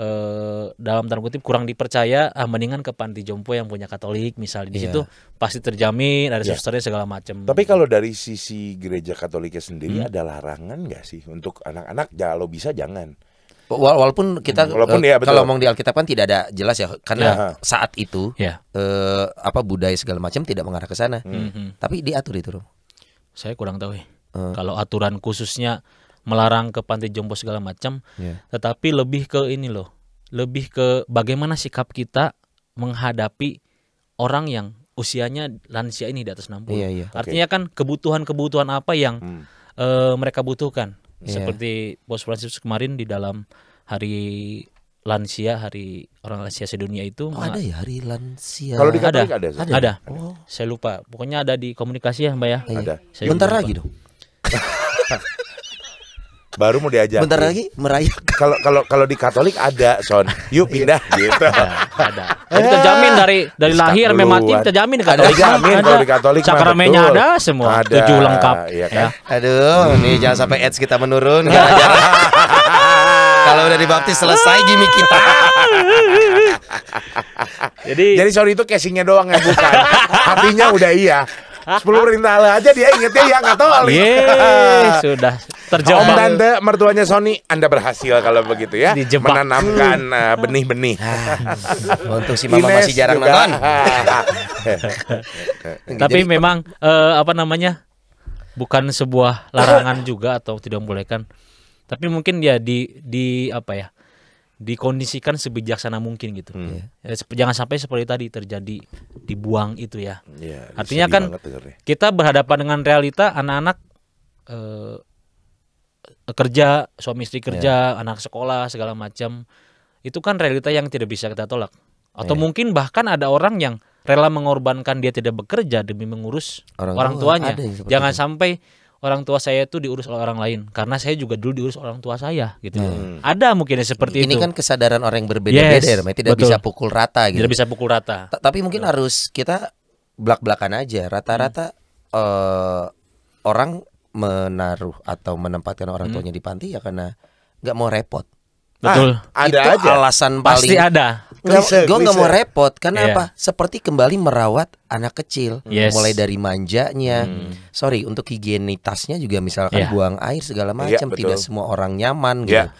eh, dalam tanda kutip kurang dipercaya ah mendingan ke panti jompo yang punya Katolik misalnya di yeah. situ iya. pasti terjamin ada yeah. Iya. susternya segala macam. Tapi kalau dari sisi gereja Katoliknya sendiri hmm. ada larangan nggak sih untuk anak-anak kalau bisa jangan. Walaupun kita hmm. Walaupun, eh, ya, kalau ngomong di Alkitab kan tidak ada jelas ya karena ya. saat itu ya. e, apa budaya segala macam tidak mengarah ke sana. Hmm. hmm. Tapi diatur itu loh. Saya kurang tahu ya. Eh. Kalau aturan khususnya melarang ke panti jompo segala macam yeah. tetapi lebih ke ini loh lebih ke bagaimana sikap kita menghadapi orang yang usianya lansia ini di atas 60 yeah, yeah. artinya okay. kan kebutuhan-kebutuhan apa yang hmm. uh, mereka butuhkan yeah. seperti Bos Francis kemarin di dalam hari lansia hari orang lansia sedunia itu oh, ada ya hari lansia kalau di ada ada, ada. ada. Oh. saya lupa pokoknya ada di komunikasi ya mbak ya ada iya. saya bentar lupa. lagi dong baru mau diajak. Bentar lagi merayak. Kalau kalau kalau di Katolik ada son, yuk iya, pindah iya, gitu. Ada. ada. Jadi terjamin ah, dari dari lahir sampai mati terjamin di Katolik. Ada jamin kalau di Katolik sakramennya ada semua. Ada. Tujuh lengkap. Iya ya. kan? Ya. Aduh, hmm. nih jangan sampai ads kita menurun. kalau udah dibaptis selesai gimmick kita. Jadi Jadi sorry itu casingnya doang yang bukan. Hatinya udah iya. Sepuluh Allah aja dia inget ya yang Katolik. Yeay, sudah terjawab. Om Tante mertuanya Sony, Anda berhasil kalau begitu ya. Dijebak. Menanamkan benih benih-benih. Ah, Untuk si Mama Ines masih jarang juga. nonton. Tapi Jadi, memang uh, apa namanya? Bukan sebuah larangan juga atau tidak membolehkan. Tapi mungkin ya di di apa ya? dikondisikan sebijaksana mungkin gitu. Hmm. Iya. Ya, jangan sampai seperti tadi terjadi dibuang itu ya. ya Artinya kan kita berhadapan dengan realita anak-anak eh, kerja, suami istri kerja, ya. anak sekolah segala macam. Itu kan realita yang tidak bisa kita tolak. Atau ya. mungkin bahkan ada orang yang rela mengorbankan dia tidak bekerja demi mengurus orang, orang tuanya. Jangan itu. sampai orang tua saya itu diurus oleh orang lain karena saya juga dulu diurus orang tua saya gitu. Hmm. Ada mungkin seperti ini itu. Ini kan kesadaran orang yang berbeda-beda, yes, ya, tidak betul. bisa pukul rata gitu. Tidak bisa pukul rata. T Tapi mungkin betul. harus kita belak-belakan aja. Rata-rata hmm. uh, orang menaruh atau menempatkan orang hmm. tuanya hmm. di panti ya karena nggak mau repot. Betul. Ah, ada itu aja. alasan paling pasti ada. Gue nggak mau repot karena yeah. apa? Seperti kembali merawat anak kecil, yes. mulai dari manjanya. Hmm. Sorry, untuk higienitasnya juga misalkan yeah. buang air segala iya, macam, yeah, tidak semua orang nyaman gitu. Yeah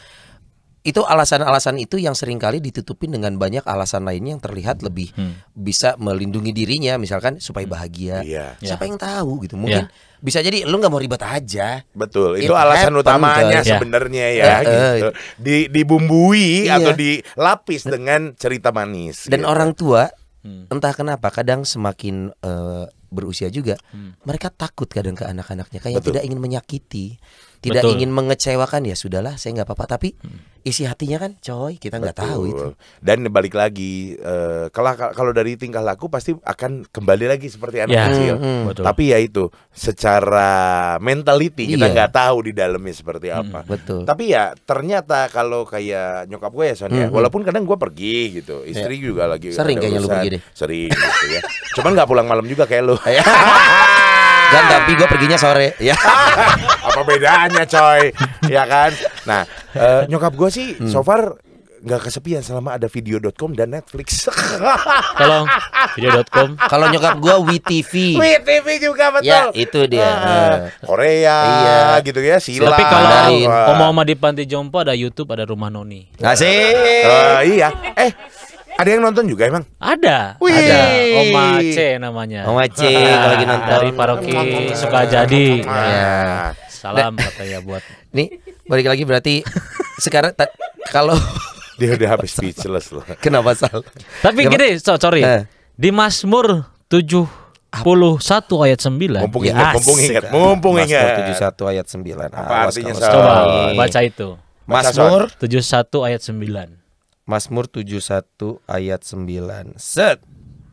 itu alasan-alasan itu yang seringkali ditutupin dengan banyak alasan lainnya yang terlihat lebih hmm. bisa melindungi dirinya misalkan supaya hmm. bahagia yeah. siapa yeah. yang tahu gitu mungkin yeah. bisa jadi lu nggak mau ribet aja betul itu It alasan utamanya sebenarnya ya yeah. gitu. Eh, di dibumbui yeah. atau dilapis dengan cerita manis dan gitu. orang tua hmm. entah kenapa kadang semakin uh, berusia juga hmm. mereka takut kadang ke anak-anaknya kayak betul. tidak ingin menyakiti tidak Betul. ingin mengecewakan ya sudahlah saya nggak apa-apa tapi hmm. isi hatinya kan coy kita nggak tahu itu dan balik lagi uh, kalau dari tingkah laku pasti akan kembali lagi seperti anak yeah. kecil mm hmm. hmm. tapi ya itu secara mentality kita iya. nggak tahu di dalamnya seperti hmm, apa hmm. Betul. tapi ya ternyata kalau kayak nyokap gue ya Sonia ya, hmm. walaupun kadang gue pergi gitu ya. istri yeah. juga lagi sering kayaknya lu begini sering gitu ya cuman nggak pulang malam juga kayak lu Dan tapi gue perginya sore. Ya. Apa bedanya, coy? ya kan? Nah, uh, nyokap gue sih hmm. so far nggak kesepian selama ada video.com dan Netflix. Tolong video.com. Kalau nyokap gua WeTV. WeTV juga betul. Ya, itu dia. Uh, uh. Korea iya. gitu ya, sila. Tapi kalau oma-oma di panti jompo ada YouTube, ada rumah noni. ngasih oh, Uh, iya. Eh, ada yang nonton juga emang? Ada. Wih. Ada Oma C namanya. Oma C kalau lagi nonton dari Paroki suka jadi. Iya. Ya. Salam nah, katanya buat. Nih, balik lagi berarti sekarang kalau dia udah habis speechless loh. Kenapa sal? Tapi gini, so, sorry. Eh. Di Masmur tujuh puluh satu ayat sembilan. Mumpung ya, ingat, mumpung ingat, mumpung ingat. Tujuh satu ayat sembilan. Apa artinya? Coba baca itu. Mazmur tujuh satu ayat sembilan. Mazmur 71 ayat 9. Set.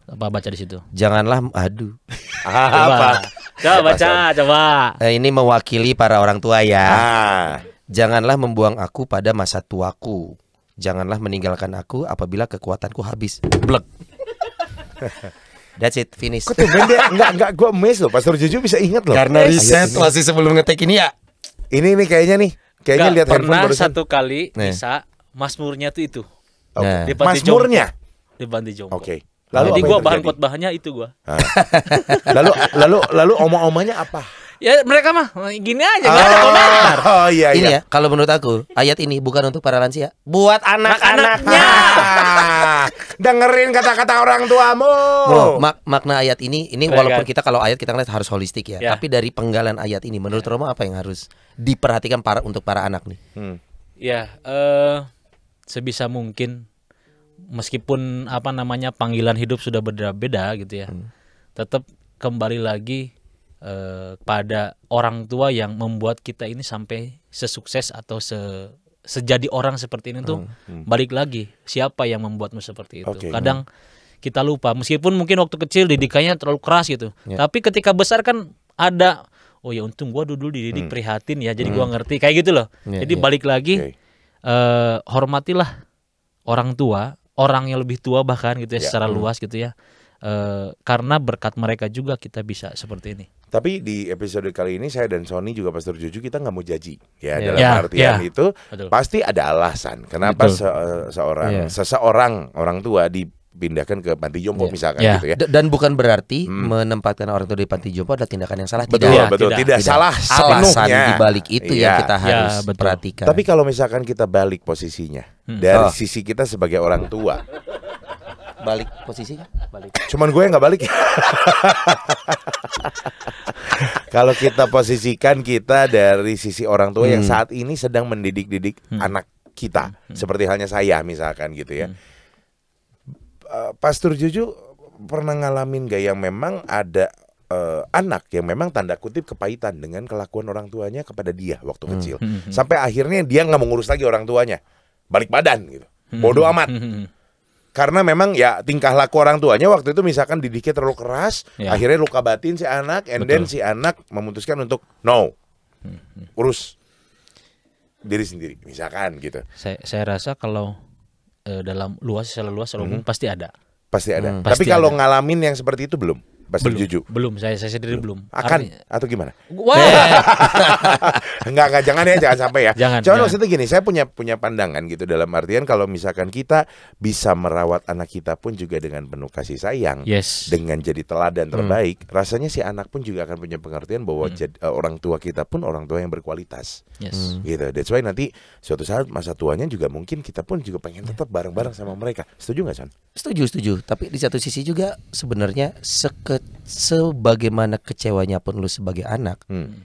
Apa baca di situ? Janganlah aduh. Apa? Coba baca, coba. Nah, ini mewakili para orang tua ya. Ah. Janganlah membuang aku pada masa tuaku. Janganlah meninggalkan aku apabila kekuatanku habis. Blek. That's it, finish. Kok tuh dia enggak enggak gua mes loh, Pastor Jojo bisa ingat loh. Karena riset iya, iya. masih sebelum ngetek ini ya. Ini nih kayaknya nih. Kayaknya lihat pernah satu kali nih. bisa masmurnya tuh itu. Okay. Nah. Di Masmurnya di Panti Jompo. Oke. Okay. Lalu Jadi bahan bahan bahannya itu gua. Ah. lalu lalu lalu omong-omongnya apa? Ya mereka mah gini aja oh, gak ada ah. komentar. Oh iya ini iya. ya, kalau menurut aku ayat ini bukan untuk para lansia, buat anak-anaknya. dengerin kata-kata orang tuamu. Bro, mak makna ayat ini ini Mereka. walaupun kan? kita kalau ayat kita ngeliat harus holistik ya, ya. tapi dari penggalan ayat ini menurut ya. Romo apa yang harus diperhatikan para untuk para anak nih? Hmm. Ya, eh uh sebisa mungkin meskipun apa namanya panggilan hidup sudah berbeda-beda gitu ya hmm. tetap kembali lagi eh, pada orang tua yang membuat kita ini sampai sesukses atau se sejadi orang seperti ini tuh hmm. Hmm. balik lagi siapa yang membuatmu seperti itu okay. kadang hmm. kita lupa meskipun mungkin waktu kecil didikannya terlalu keras gitu yeah. tapi ketika besar kan ada oh ya untung gua dulu dididik hmm. prihatin ya jadi hmm. gue ngerti kayak gitu loh yeah, jadi yeah. balik lagi okay eh, hormatilah orang tua, orang yang lebih tua bahkan gitu ya, ya. secara hmm. luas gitu ya. Eh, karena berkat mereka juga kita bisa seperti ini. Tapi di episode kali ini saya dan Sony juga Pastor Juju kita nggak mau jaji ya, yeah. dalam yeah. artian yeah. itu Betul. pasti ada alasan kenapa se seorang yeah. seseorang orang tua di pindahkan ke panti jompo yeah. misalkan yeah. gitu ya. dan bukan berarti hmm. menempatkan orang itu di panti jompo adalah tindakan yang salah. Betul, tidak, betul. Tidak, tidak, tidak salah sepenuhnya. Alasan di balik itu yeah. yang iya. kita ya, harus betul. perhatikan. Tapi kalau misalkan kita balik posisinya hmm. dari oh. sisi kita sebagai orang tua. balik posisinya balik. Cuman gue nggak balik. kalau kita posisikan kita dari sisi orang tua hmm. yang saat ini sedang mendidik-didik hmm. anak kita, hmm. seperti halnya saya misalkan gitu ya. Hmm Eh, Pastor Juju pernah ngalamin gak yang memang ada uh, anak yang memang tanda kutip kepahitan dengan kelakuan orang tuanya kepada dia waktu hmm. kecil. Hmm, hmm. Sampai akhirnya dia nggak mengurus lagi orang tuanya. Balik badan gitu. Hmm, Bodoh amat. Karena memang ya tingkah laku orang tuanya waktu itu misalkan didiknya terlalu keras, ya. akhirnya luka batin si anak and Betul. then si anak memutuskan untuk no. Urus diri sendiri misalkan gitu. Saya saya rasa kalau Eh, dalam luas secara luas hmm. pasti ada. Pasti ada. Hmm. Tapi pasti kalau ada. ngalamin yang seperti itu belum? Pasti belum, jujur Belum, saya saya sendiri belum. belum. Akan Artinya... atau gimana? Wah. Eh. enggak enggak jangan ya, jangan sampai ya. Jangan. Cuma maksudnya gini, saya punya punya pandangan gitu dalam artian kalau misalkan kita bisa merawat anak kita pun juga dengan penuh kasih sayang, yes. dengan jadi teladan hmm. terbaik, rasanya si anak pun juga akan punya pengertian bahwa hmm. jad, uh, orang tua kita pun orang tua yang berkualitas. Yes. Hmm. hmm. Gitu. That's why nanti suatu saat masa tuanya juga mungkin kita pun juga pengen ya. tetap bareng-bareng sama mereka. Setuju nggak, Son? Setuju, setuju. Tapi di satu sisi juga sebenarnya seke sebagaimana kecewanya pun lu sebagai anak hmm.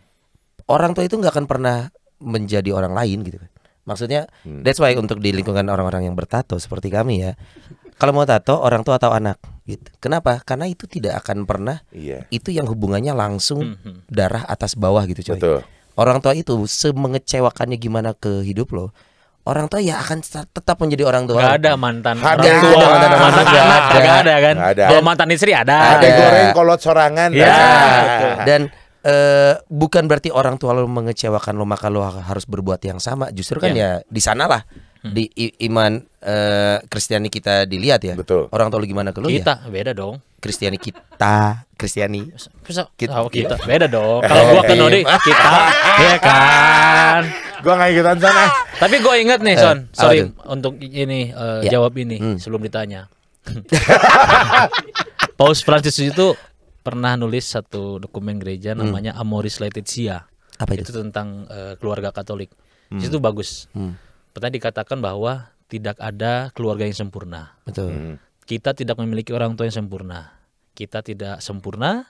orang tua itu nggak akan pernah menjadi orang lain gitu kan maksudnya hmm. that's why untuk di lingkungan orang-orang yang bertato seperti kami ya kalau mau tato orang tua atau anak gitu kenapa karena itu tidak akan pernah yeah. itu yang hubungannya langsung hmm, hmm. darah atas bawah gitu coy Betul. orang tua itu semengecewakannya gimana ke hidup lo orang tua ya akan tetap menjadi orang tua. Gak ada mantan gak orang tua. Ada, mantan orang tua. gak ada, gak ada kan? Kalau mantan istri ada. Ada iya. goreng kolot sorangan. Ya. Dan Uh, bukan berarti orang tua lo mengecewakan lo maka lo harus berbuat yang sama justru kan yeah. ya di sanalah hmm. di iman uh, Kristiani kita dilihat ya Betul. orang tua lo gimana ke lo ya? kita ya? beda dong Kristiani kita Kristiani kita, kita. Oh, kita beda dong kalau gua ke iya. Nodi kita ya kan gua nggak ikutan sana. Ah. Tapi gue inget nih eh, Son, eh, sorry untuk ini uh, eh, yeah. jawab ini hmm. sebelum ditanya. Paus Francis itu pernah nulis satu dokumen gereja hmm. namanya hmm. Amoris Laetitia. Apa itu? Itu tentang uh, keluarga Katolik. Hmm. Itu bagus. Hmm. Pernah dikatakan bahwa tidak ada keluarga yang sempurna. Betul. Hmm. Kita tidak memiliki orang tua yang sempurna. Kita tidak sempurna,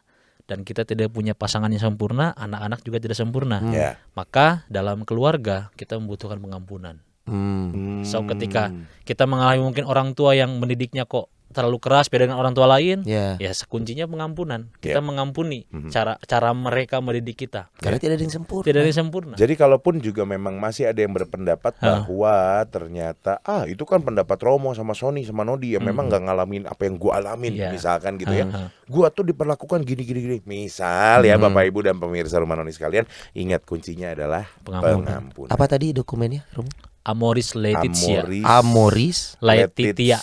dan kita tidak punya pasangan yang sempurna, anak-anak juga tidak sempurna. Hmm. Yeah. Maka dalam keluarga kita membutuhkan pengampunan. Hmm. So ketika hmm. kita mengalami mungkin orang tua yang mendidiknya kok terlalu keras beda dengan orang tua lain yeah. ya sekuncinya pengampunan kita yeah. mengampuni mm -hmm. cara cara mereka mendidik kita karena tidak ada yang sempurna tidak ada yang sempurna jadi kalaupun juga memang masih ada yang berpendapat huh. bahwa ternyata ah itu kan pendapat Romo sama Sony sama Nodi ya mm -hmm. memang mhm. nggak ngalamin apa yang gua alamin yeah. misalkan gitu ya uh -huh. gua tuh diperlakukan gini gini gini misal ya mm -hmm. bapak ibu dan pemirsa rumah Noni sekalian ingat kuncinya adalah pengampunan, pengampunan. apa tadi dokumennya Romo Amoris Laetitia. Amoris, Laetitia.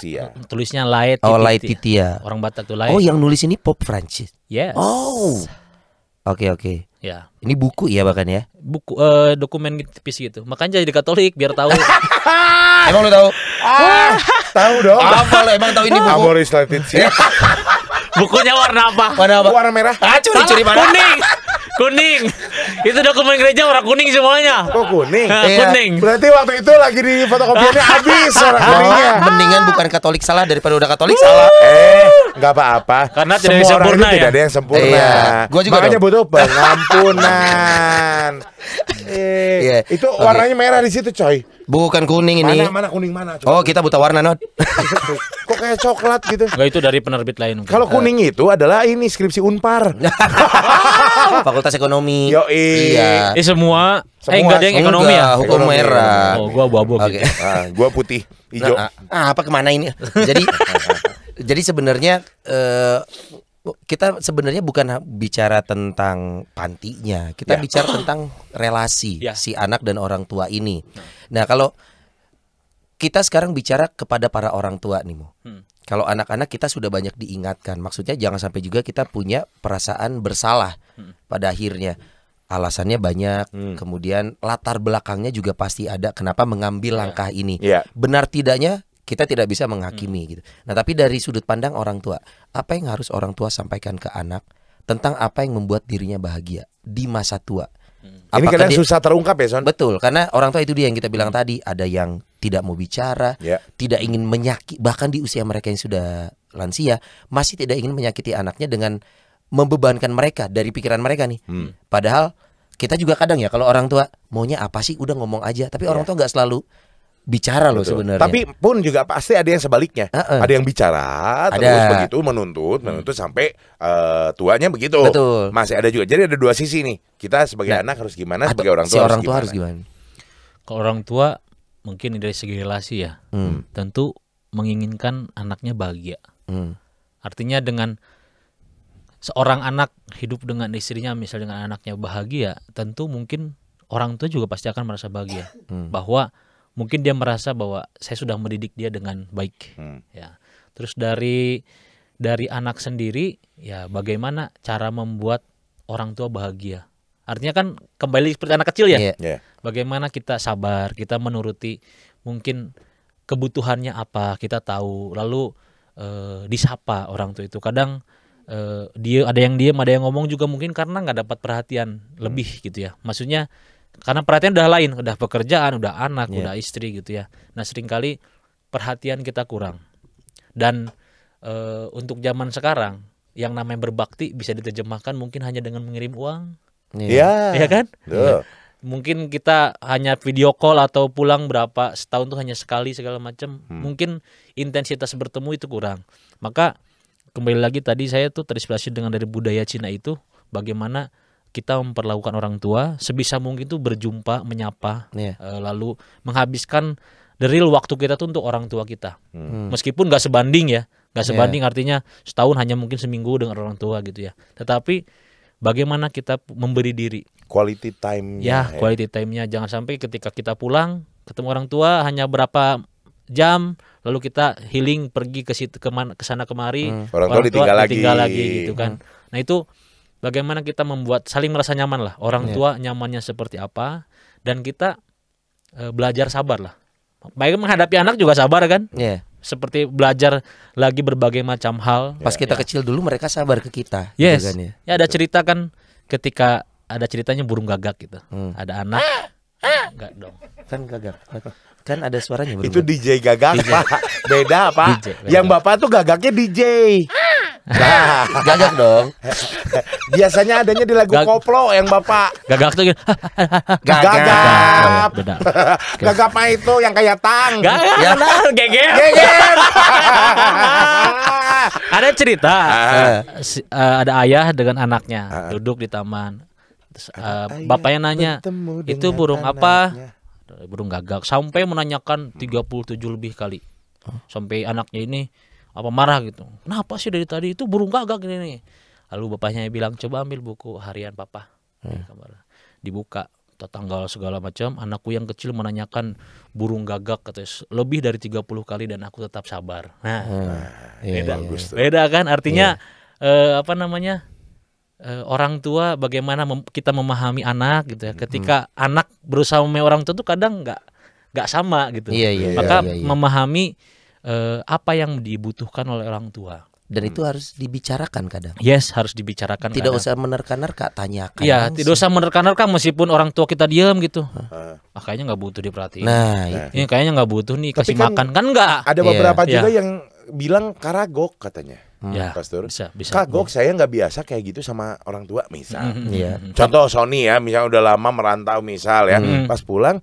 Tulisnya Laetitia. Oh, Laetitia. Orang Batak tuh Laetitia. Oh, yang nulis ini Pop Francis. Yes. Oh. Oke, oke. Okay. Ya. Ini buku ya bahkan ya. Buku uh, dokumen tipis gitu. Makanya jadi Katolik biar tahu. emang lu tahu? Ah, tahu dong. Apa ah, lo emang tahu ini buku? Amoris Laetitia. Bukunya warna apa? Warna apa? Warna merah. Ah, curi-curi mana? Kuning. Kuning itu dokumen gereja warna kuning semuanya. Kok oh, kuning? Nah, iya. Kuning. Berarti waktu itu lagi di fotokopiannya habis warna Mendingan bukan Katolik salah daripada udah Katolik salah. Eh, nggak apa-apa. Karena Semua sempurna orang itu tidak ya? ada yang sempurna. Iya. Gua juga Makanya dong. butuh pengampunan. eh, iya. Itu okay. warnanya merah di situ, coy. Bukan kuning ini. Mana kuning mana? Coba. Oh, kita buta warna, Not. Kok kayak coklat gitu? Gak itu dari penerbit lain. Kalau kuning itu adalah ini skripsi Unpar. Fakultas Ekonomi. Yo, iya. Eh, semua, eh, semua. Eh enggak ada yang ekonomi ya? Hukum ekonomi. merah. Oh, gua abu-abu okay. gitu. Ah, gua putih, hijau. Nah, ah, ah, apa kemana ini? Jadi jadi sebenarnya eh kita sebenarnya bukan bicara tentang pantinya, kita yeah. bicara tentang relasi yeah. si anak dan orang tua ini. Nah, kalau kita sekarang bicara kepada para orang tua nih, mu. Hmm kalau anak-anak kita sudah banyak diingatkan maksudnya jangan sampai juga kita punya perasaan bersalah hmm. pada akhirnya alasannya banyak hmm. kemudian latar belakangnya juga pasti ada kenapa mengambil iya. langkah yeah. ini yeah. benar tidaknya kita tidak bisa menghakimi hmm. gitu nah tapi dari sudut pandang orang tua apa yang harus orang tua sampaikan ke anak tentang apa yang membuat dirinya bahagia di masa tua ini kadang susah terungkap ya, Son? Betul, karena orang tua itu dia yang kita bilang tadi, ada yang tidak mau bicara, yeah. tidak ingin menyakiti, bahkan di usia mereka yang sudah lansia, masih tidak ingin menyakiti anaknya dengan membebankan mereka dari pikiran mereka nih. Hmm. Padahal kita juga kadang ya kalau orang tua maunya apa sih udah ngomong aja, tapi orang ya. tua nggak selalu bicara loh sebenarnya. Tapi pun juga pasti ada yang sebaliknya. Uh-uh. Ada yang bicara ada. terus begitu menuntut, hmm. menuntut sampai uh, tuanya begitu. Betul. Masih ada juga. Jadi ada dua sisi nih. Kita sebagai nah, anak harus gimana, sebagai orang tua si orang tua gimana. harus gimana. Kalau orang tua mungkin dari segi relasi ya. Hmm. Tentu menginginkan anaknya bahagia. Hmm. Artinya dengan seorang anak hidup dengan istrinya misalnya dengan anaknya bahagia, tentu mungkin orang tua juga pasti akan merasa bahagia hmm. bahwa mungkin dia merasa bahwa saya sudah mendidik dia dengan baik hmm. ya terus dari dari anak sendiri ya bagaimana cara membuat orang tua bahagia artinya kan kembali seperti anak kecil ya yeah. Yeah. bagaimana kita sabar kita menuruti mungkin kebutuhannya apa kita tahu lalu eh, disapa orang tua itu kadang eh, dia ada yang diam ada yang ngomong juga mungkin karena nggak dapat perhatian hmm. lebih gitu ya maksudnya karena perhatian udah lain udah pekerjaan udah anak yeah. udah istri gitu ya nah seringkali perhatian kita kurang dan e, untuk zaman sekarang yang namanya berbakti bisa diterjemahkan mungkin hanya dengan mengirim uang iya yeah. yeah. kan yeah. mungkin kita hanya video call atau pulang berapa setahun tuh hanya sekali segala macam hmm. mungkin intensitas bertemu itu kurang maka kembali lagi tadi saya tuh terinspirasi dengan dari budaya Cina itu bagaimana kita memperlakukan orang tua sebisa mungkin tuh berjumpa, menyapa, yeah. Iya. uh, lalu menghabiskan the real waktu kita tuh untuk orang tua kita. Hmm. hmm. Meskipun nggak sebanding ya, nggak iya. sebanding yeah. artinya setahun hanya mungkin seminggu dengan orang tua gitu ya. Tetapi bagaimana kita memberi diri quality time ya, ya quality time-nya jangan sampai ketika kita pulang ketemu orang tua hanya berapa jam lalu kita healing pergi ke situ ke, sana kemari hmm. orang, orang tua ditinggal, ditinggal lagi. lagi gitu kan. Hmm. Nah itu bagaimana kita membuat saling merasa nyaman lah orang yeah. tua nyamannya seperti apa dan kita e, belajar sabar lah baik menghadapi anak juga sabar kan yeah. seperti belajar lagi berbagai macam hal pas kita yeah. kecil dulu mereka sabar ke kita yes kan, ya. ya ada cerita kan ketika ada ceritanya burung gagak gitu hmm. ada anak Enggak dong. Kan gagak. Kan ada suaranya burung Itu DJ gagak, DJ. Pak. Beda, apa DJ, beda. Yang Bapak tuh gagaknya DJ gagak dong. Biasanya adanya di lagu Gag koplo yang bapak. Gagak tuh gitu. Gagak. gagap. Oh iya, gagap. gagap itu yang kayak tang. Gagap. Ya. Geger. Geger. ada cerita. Uh. Si, uh, ada ayah dengan anaknya uh. duduk di taman. Terus, uh, bapaknya nanya, "Itu burung anaknya. apa?" Burung gagak. Sampai menanyakan 37 lebih kali. Oh. Sampai anaknya ini apa marah gitu kenapa sih dari tadi itu burung gagak ini nih lalu bapaknya bilang coba ambil buku harian papa hmm. dibuka tanggal segala macam anakku yang kecil menanyakan burung gagak katanya lebih dari 30 kali dan aku tetap sabar nah hmm. Nah, iya, beda iya, iya. beda kan artinya iya. eh, apa namanya eh, orang tua bagaimana mem kita memahami anak gitu ya ketika hmm. anak berusaha memahami orang tua tuh kadang nggak nggak sama gitu iya, iya, maka iya, iya. iya. memahami eh, apa yang dibutuhkan oleh orang tua dan itu harus dibicarakan kadang. Yes, harus dibicarakan. Tidak kadang. usah menerka-nerka, tanyakan. Iya, tidak usah menerka-nerka meskipun orang tua kita diam gitu. Hah. Ah, kayaknya nggak butuh diperhatiin. Nah, nah. ini iya, kayaknya nggak butuh nih kasih kan makan kan nggak? Ada iya. beberapa yeah. juga yeah. yang bilang karagok katanya. Hmm. Ya, Pastor. bisa, bisa. Kagok ya. saya nggak biasa kayak gitu sama orang tua misal. Mm -hmm. hmm, hmm yeah. Hmm, Contoh Sony ya, misal udah lama merantau misal ya, mm -hmm. pas pulang,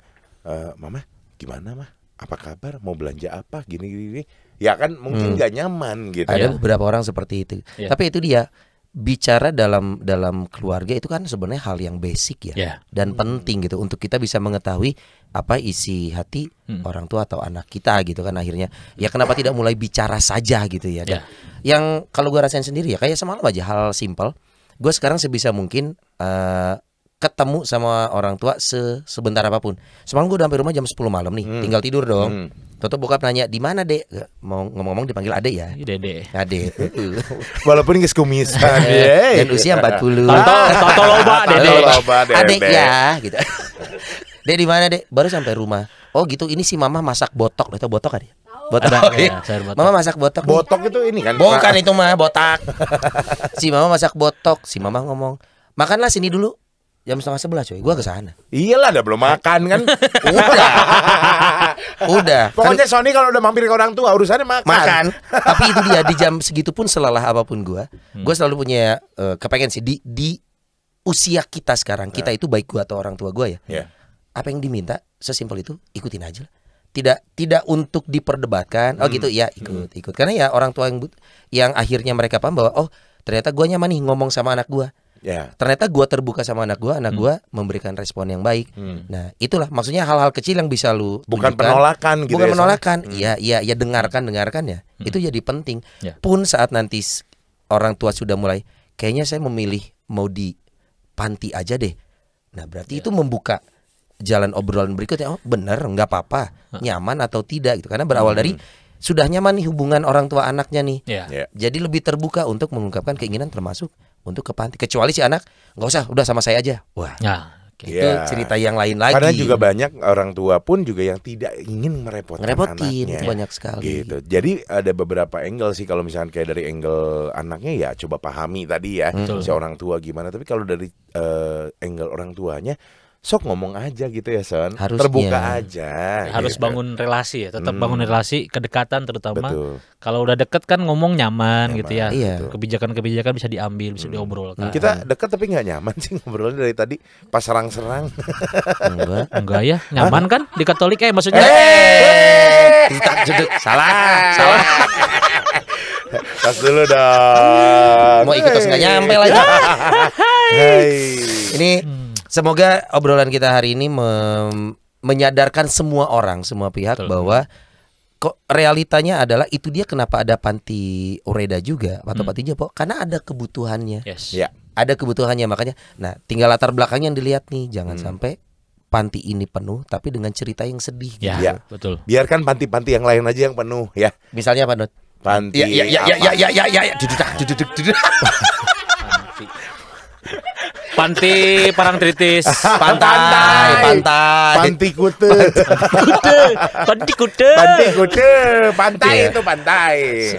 uh, mama gimana mah? apa kabar mau belanja apa gini gini, gini. ya kan mungkin hmm. nggak hmm. nyaman gitu ada ya. beberapa orang seperti itu yeah. tapi itu dia bicara dalam dalam keluarga itu kan sebenarnya hal yang basic ya yeah. dan hmm. penting gitu untuk kita bisa mengetahui apa isi hati hmm. orang tua atau anak kita gitu kan akhirnya ya kenapa tidak mulai bicara saja gitu ya yeah. yang kalau gue rasain sendiri ya kayak semalam aja hal simple gue sekarang sebisa mungkin uh, ketemu sama orang tua se sebentar apapun. Semalam gue udah sampai rumah jam 10 malam nih, hmm. tinggal tidur dong. Hmm. Toto bokap nanya di mana dek? Mau ngomong-ngomong dipanggil ade ya? Iya, dede. Ade. Walaupun nggak kumis. Dan usia 40 puluh. Toto, toto loba dede. Ade ya, gitu. Dek di mana dek? Baru sampai rumah. Oh gitu, ini si mama masak botok, itu botok kan ya? botok. Oh, iya. botok. Mama masak botok. Botok itu ini kan? Bukan itu mah botak. si mama masak botok. Si mama ngomong, makanlah sini dulu jam setengah sebelas cuy, gue sana iyalah udah belum makan kan udah udah pokoknya kan, Sony kalau udah mampir ke orang tua urusannya makan makan tapi itu dia di jam segitu pun selalah apapun gue hmm. gue selalu punya uh, kepengen sih di di usia kita sekarang kita nah. itu baik gua atau orang tua gue ya yeah. apa yang diminta sesimpel itu ikutin aja lah tidak tidak untuk diperdebatkan oh hmm. gitu ya ikut hmm. ikut karena ya orang tua yang yang akhirnya mereka paham bahwa oh ternyata gue nyaman nih ngomong sama anak gue Yeah. Ternyata gua terbuka sama anak gua, anak hmm. gue memberikan respon yang baik. Hmm. Nah, itulah maksudnya hal-hal kecil yang bisa lu bukan tunjukkan. penolakan, gitu bukan ya, penolakan. Iya, hmm. iya, ya dengarkan, dengarkan ya. Hmm. Itu jadi penting. Yeah. Pun saat nanti orang tua sudah mulai, kayaknya saya memilih mau di panti aja deh. Nah, berarti yeah. itu membuka jalan obrolan berikutnya. Oh, bener, nggak apa-apa, nyaman atau tidak gitu. Karena berawal hmm. dari sudah nyaman nih hubungan orang tua anaknya nih. Yeah. Yeah. Jadi lebih terbuka untuk mengungkapkan keinginan termasuk untuk ke panti kecuali si anak nggak usah udah sama saya aja wah nah. Itu yeah. cerita yang lain lagi. Karena juga banyak orang tua pun juga yang tidak ingin merepotkan Ngerepotin, anaknya. banyak sekali. Gitu. Jadi ada beberapa angle sih kalau misalnya kayak dari angle anaknya ya coba pahami tadi ya hmm. si orang tua gimana. Tapi kalau dari uh, angle orang tuanya sok ngomong aja gitu ya Son Harusnya. terbuka aja harus gitu. bangun relasi ya tetap hmm. bangun relasi kedekatan terutama kalau udah deket kan ngomong nyaman, nyaman gitu ya iya. kebijakan-kebijakan bisa diambil bisa hmm. kan. kita deket tapi nggak nyaman sih ngobrol dari tadi pas serang-serang enggak enggak ya nyaman kan di Katolik eh maksudnya eh! salah salah Tas dulu dong. Mau ikut terus nggak nyampe lagi. Ini hmm. Semoga obrolan kita hari ini menyadarkan semua orang, semua pihak Betul. bahwa kok realitanya adalah itu dia kenapa ada panti ureda juga atau hmm. panti jompo karena ada kebutuhannya. Yes. Ya. Ada kebutuhannya makanya. Nah, tinggal latar belakangnya yang dilihat nih, jangan hmm. sampai panti ini penuh tapi dengan cerita yang sedih ya, gitu. Ya, betul. Biarkan panti-panti yang lain aja yang penuh ya. Misalnya Pak Panti. Ya ya ya, ya ya ya ya ya ya ya Panti Parangtritis. Pantai, pantai. Panti Kute. kute. Panti Kute. Panti Kute. Pantai yeah. itu pantai.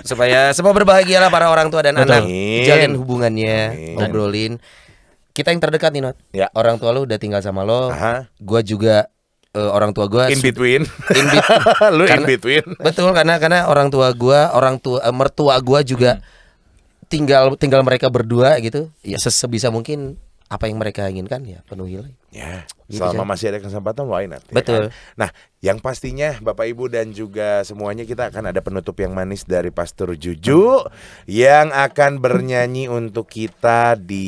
Supaya semua berbahagialah para orang tua dan Betul. anak. Jalin hubungannya, Amin. ngobrolin. Kita yang terdekat nih, Not. Ya. Orang tua lu udah tinggal sama lo. Aha. Gua juga uh, orang tua gua. in between in be lu karena, in between betul karena karena orang tua gua, orang tua uh, mertua gua juga hmm. tinggal tinggal mereka berdua gitu ya sebisa mungkin apa yang mereka inginkan ya penuhilah. Ya, gitu, selama masih ada kesempatan why not. Ya Betul. Ya kan? Nah, yang pastinya Bapak Ibu dan juga semuanya kita akan ada penutup yang manis dari Pastor Juju yang akan bernyanyi untuk kita di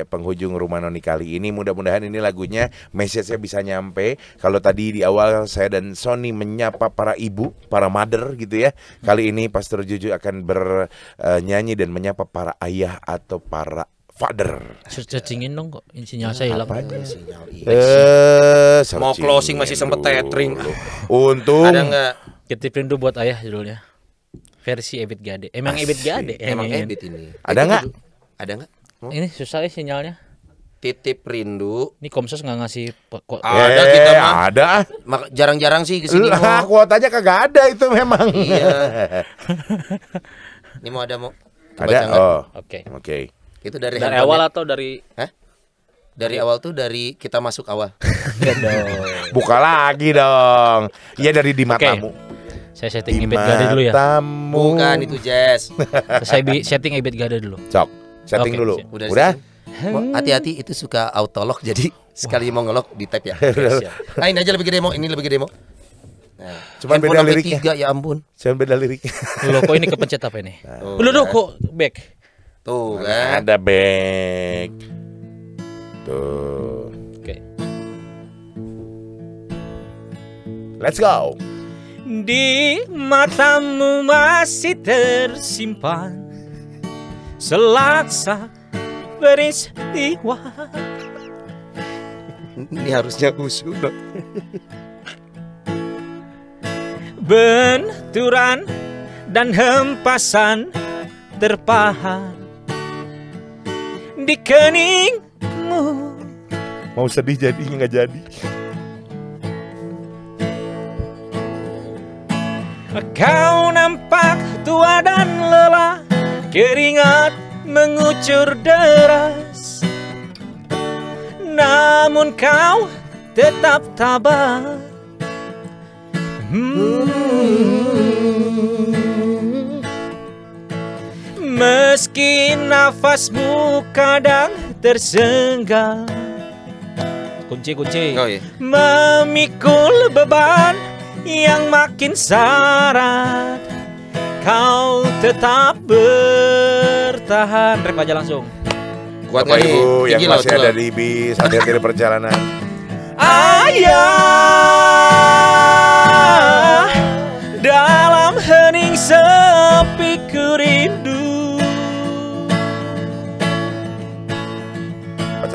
ya, penghujung rumah noni kali ini. Mudah-mudahan ini lagunya message-nya bisa nyampe. Kalau tadi di awal saya dan Sony menyapa para ibu, para mother gitu ya. Kali ini Pastor Juju akan bernyanyi eh, dan menyapa para ayah atau para Father. Searchingin dong kok insinyal saya hilang. Apa aja sinyal? Iya. Eh, eh mau closing masih sempet tethering. Untung. Ada nggak? titip rindu buat ayah judulnya. Versi Ebit Gade. Emang Ebit Gade. Ya, emang ya? Ebit ini. Ada nggak? Ada nggak? Ini susah ya sinyalnya. Titip rindu. Ini Komsos nggak ngasih kok. Ada kita eh, mah. Ada. Ah. Jarang-jarang sih kesini. Lah, kuotanya kagak ada itu memang. Iya. Ini mau ada mau. Ada. Oh. Oke. Oke. Itu dari, dari awal atau dari Hah? Dari awal tuh dari kita masuk awal. Iya Buka lagi dong. Iya dari di matamu. Okay. Saya setting ibit ibet gada dulu ya. Matamu. Bukan itu jess Saya setting ibet gada dulu. Cok. Setting okay. dulu. Udah. Udah? Hati-hati itu suka auto lock jadi wow. sekali mau ngelock di tap ya. yes, Nah, ini aja lebih gede mau, ini lebih gede mau. Nah, cuman beda liriknya. Tiga, ya ampun. Cuman beda liriknya. Loh kok ini kepencet apa ini? Nah. Lu kok back. Tuh nah, kan. Ada back. Tuh. Oke. Let's go. Di matamu masih tersimpan selaksa peristiwa. Ini harusnya khusus Benturan dan hempasan terpahat di keningmu Mau sedih jadi nggak jadi Kau nampak tua dan lelah Keringat mengucur deras Namun kau tetap tabah hmm. Meski nafasmu kadang tersenggal Kunci, kunci oh, iya. Memikul beban yang makin syarat Kau tetap bertahan Rek aja langsung Kuat Bapak Ibu yang masih ada di bis akhir-akhir perjalanan Ayah Dalam hening sepi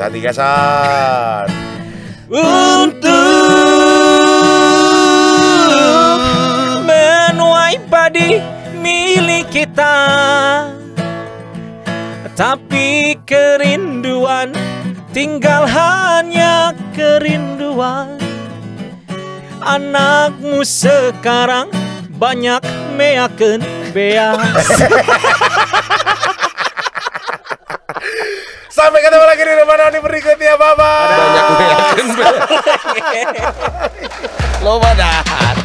satu Kasar. untuk menuai padi milik kita tapi kerinduan tinggal hanya kerinduan anakmu sekarang banyak meyakinkan. beas Sampai ketemu lagi di rumah Nani berikutnya. Bye bye. Banyak gue yakin. Lo pada.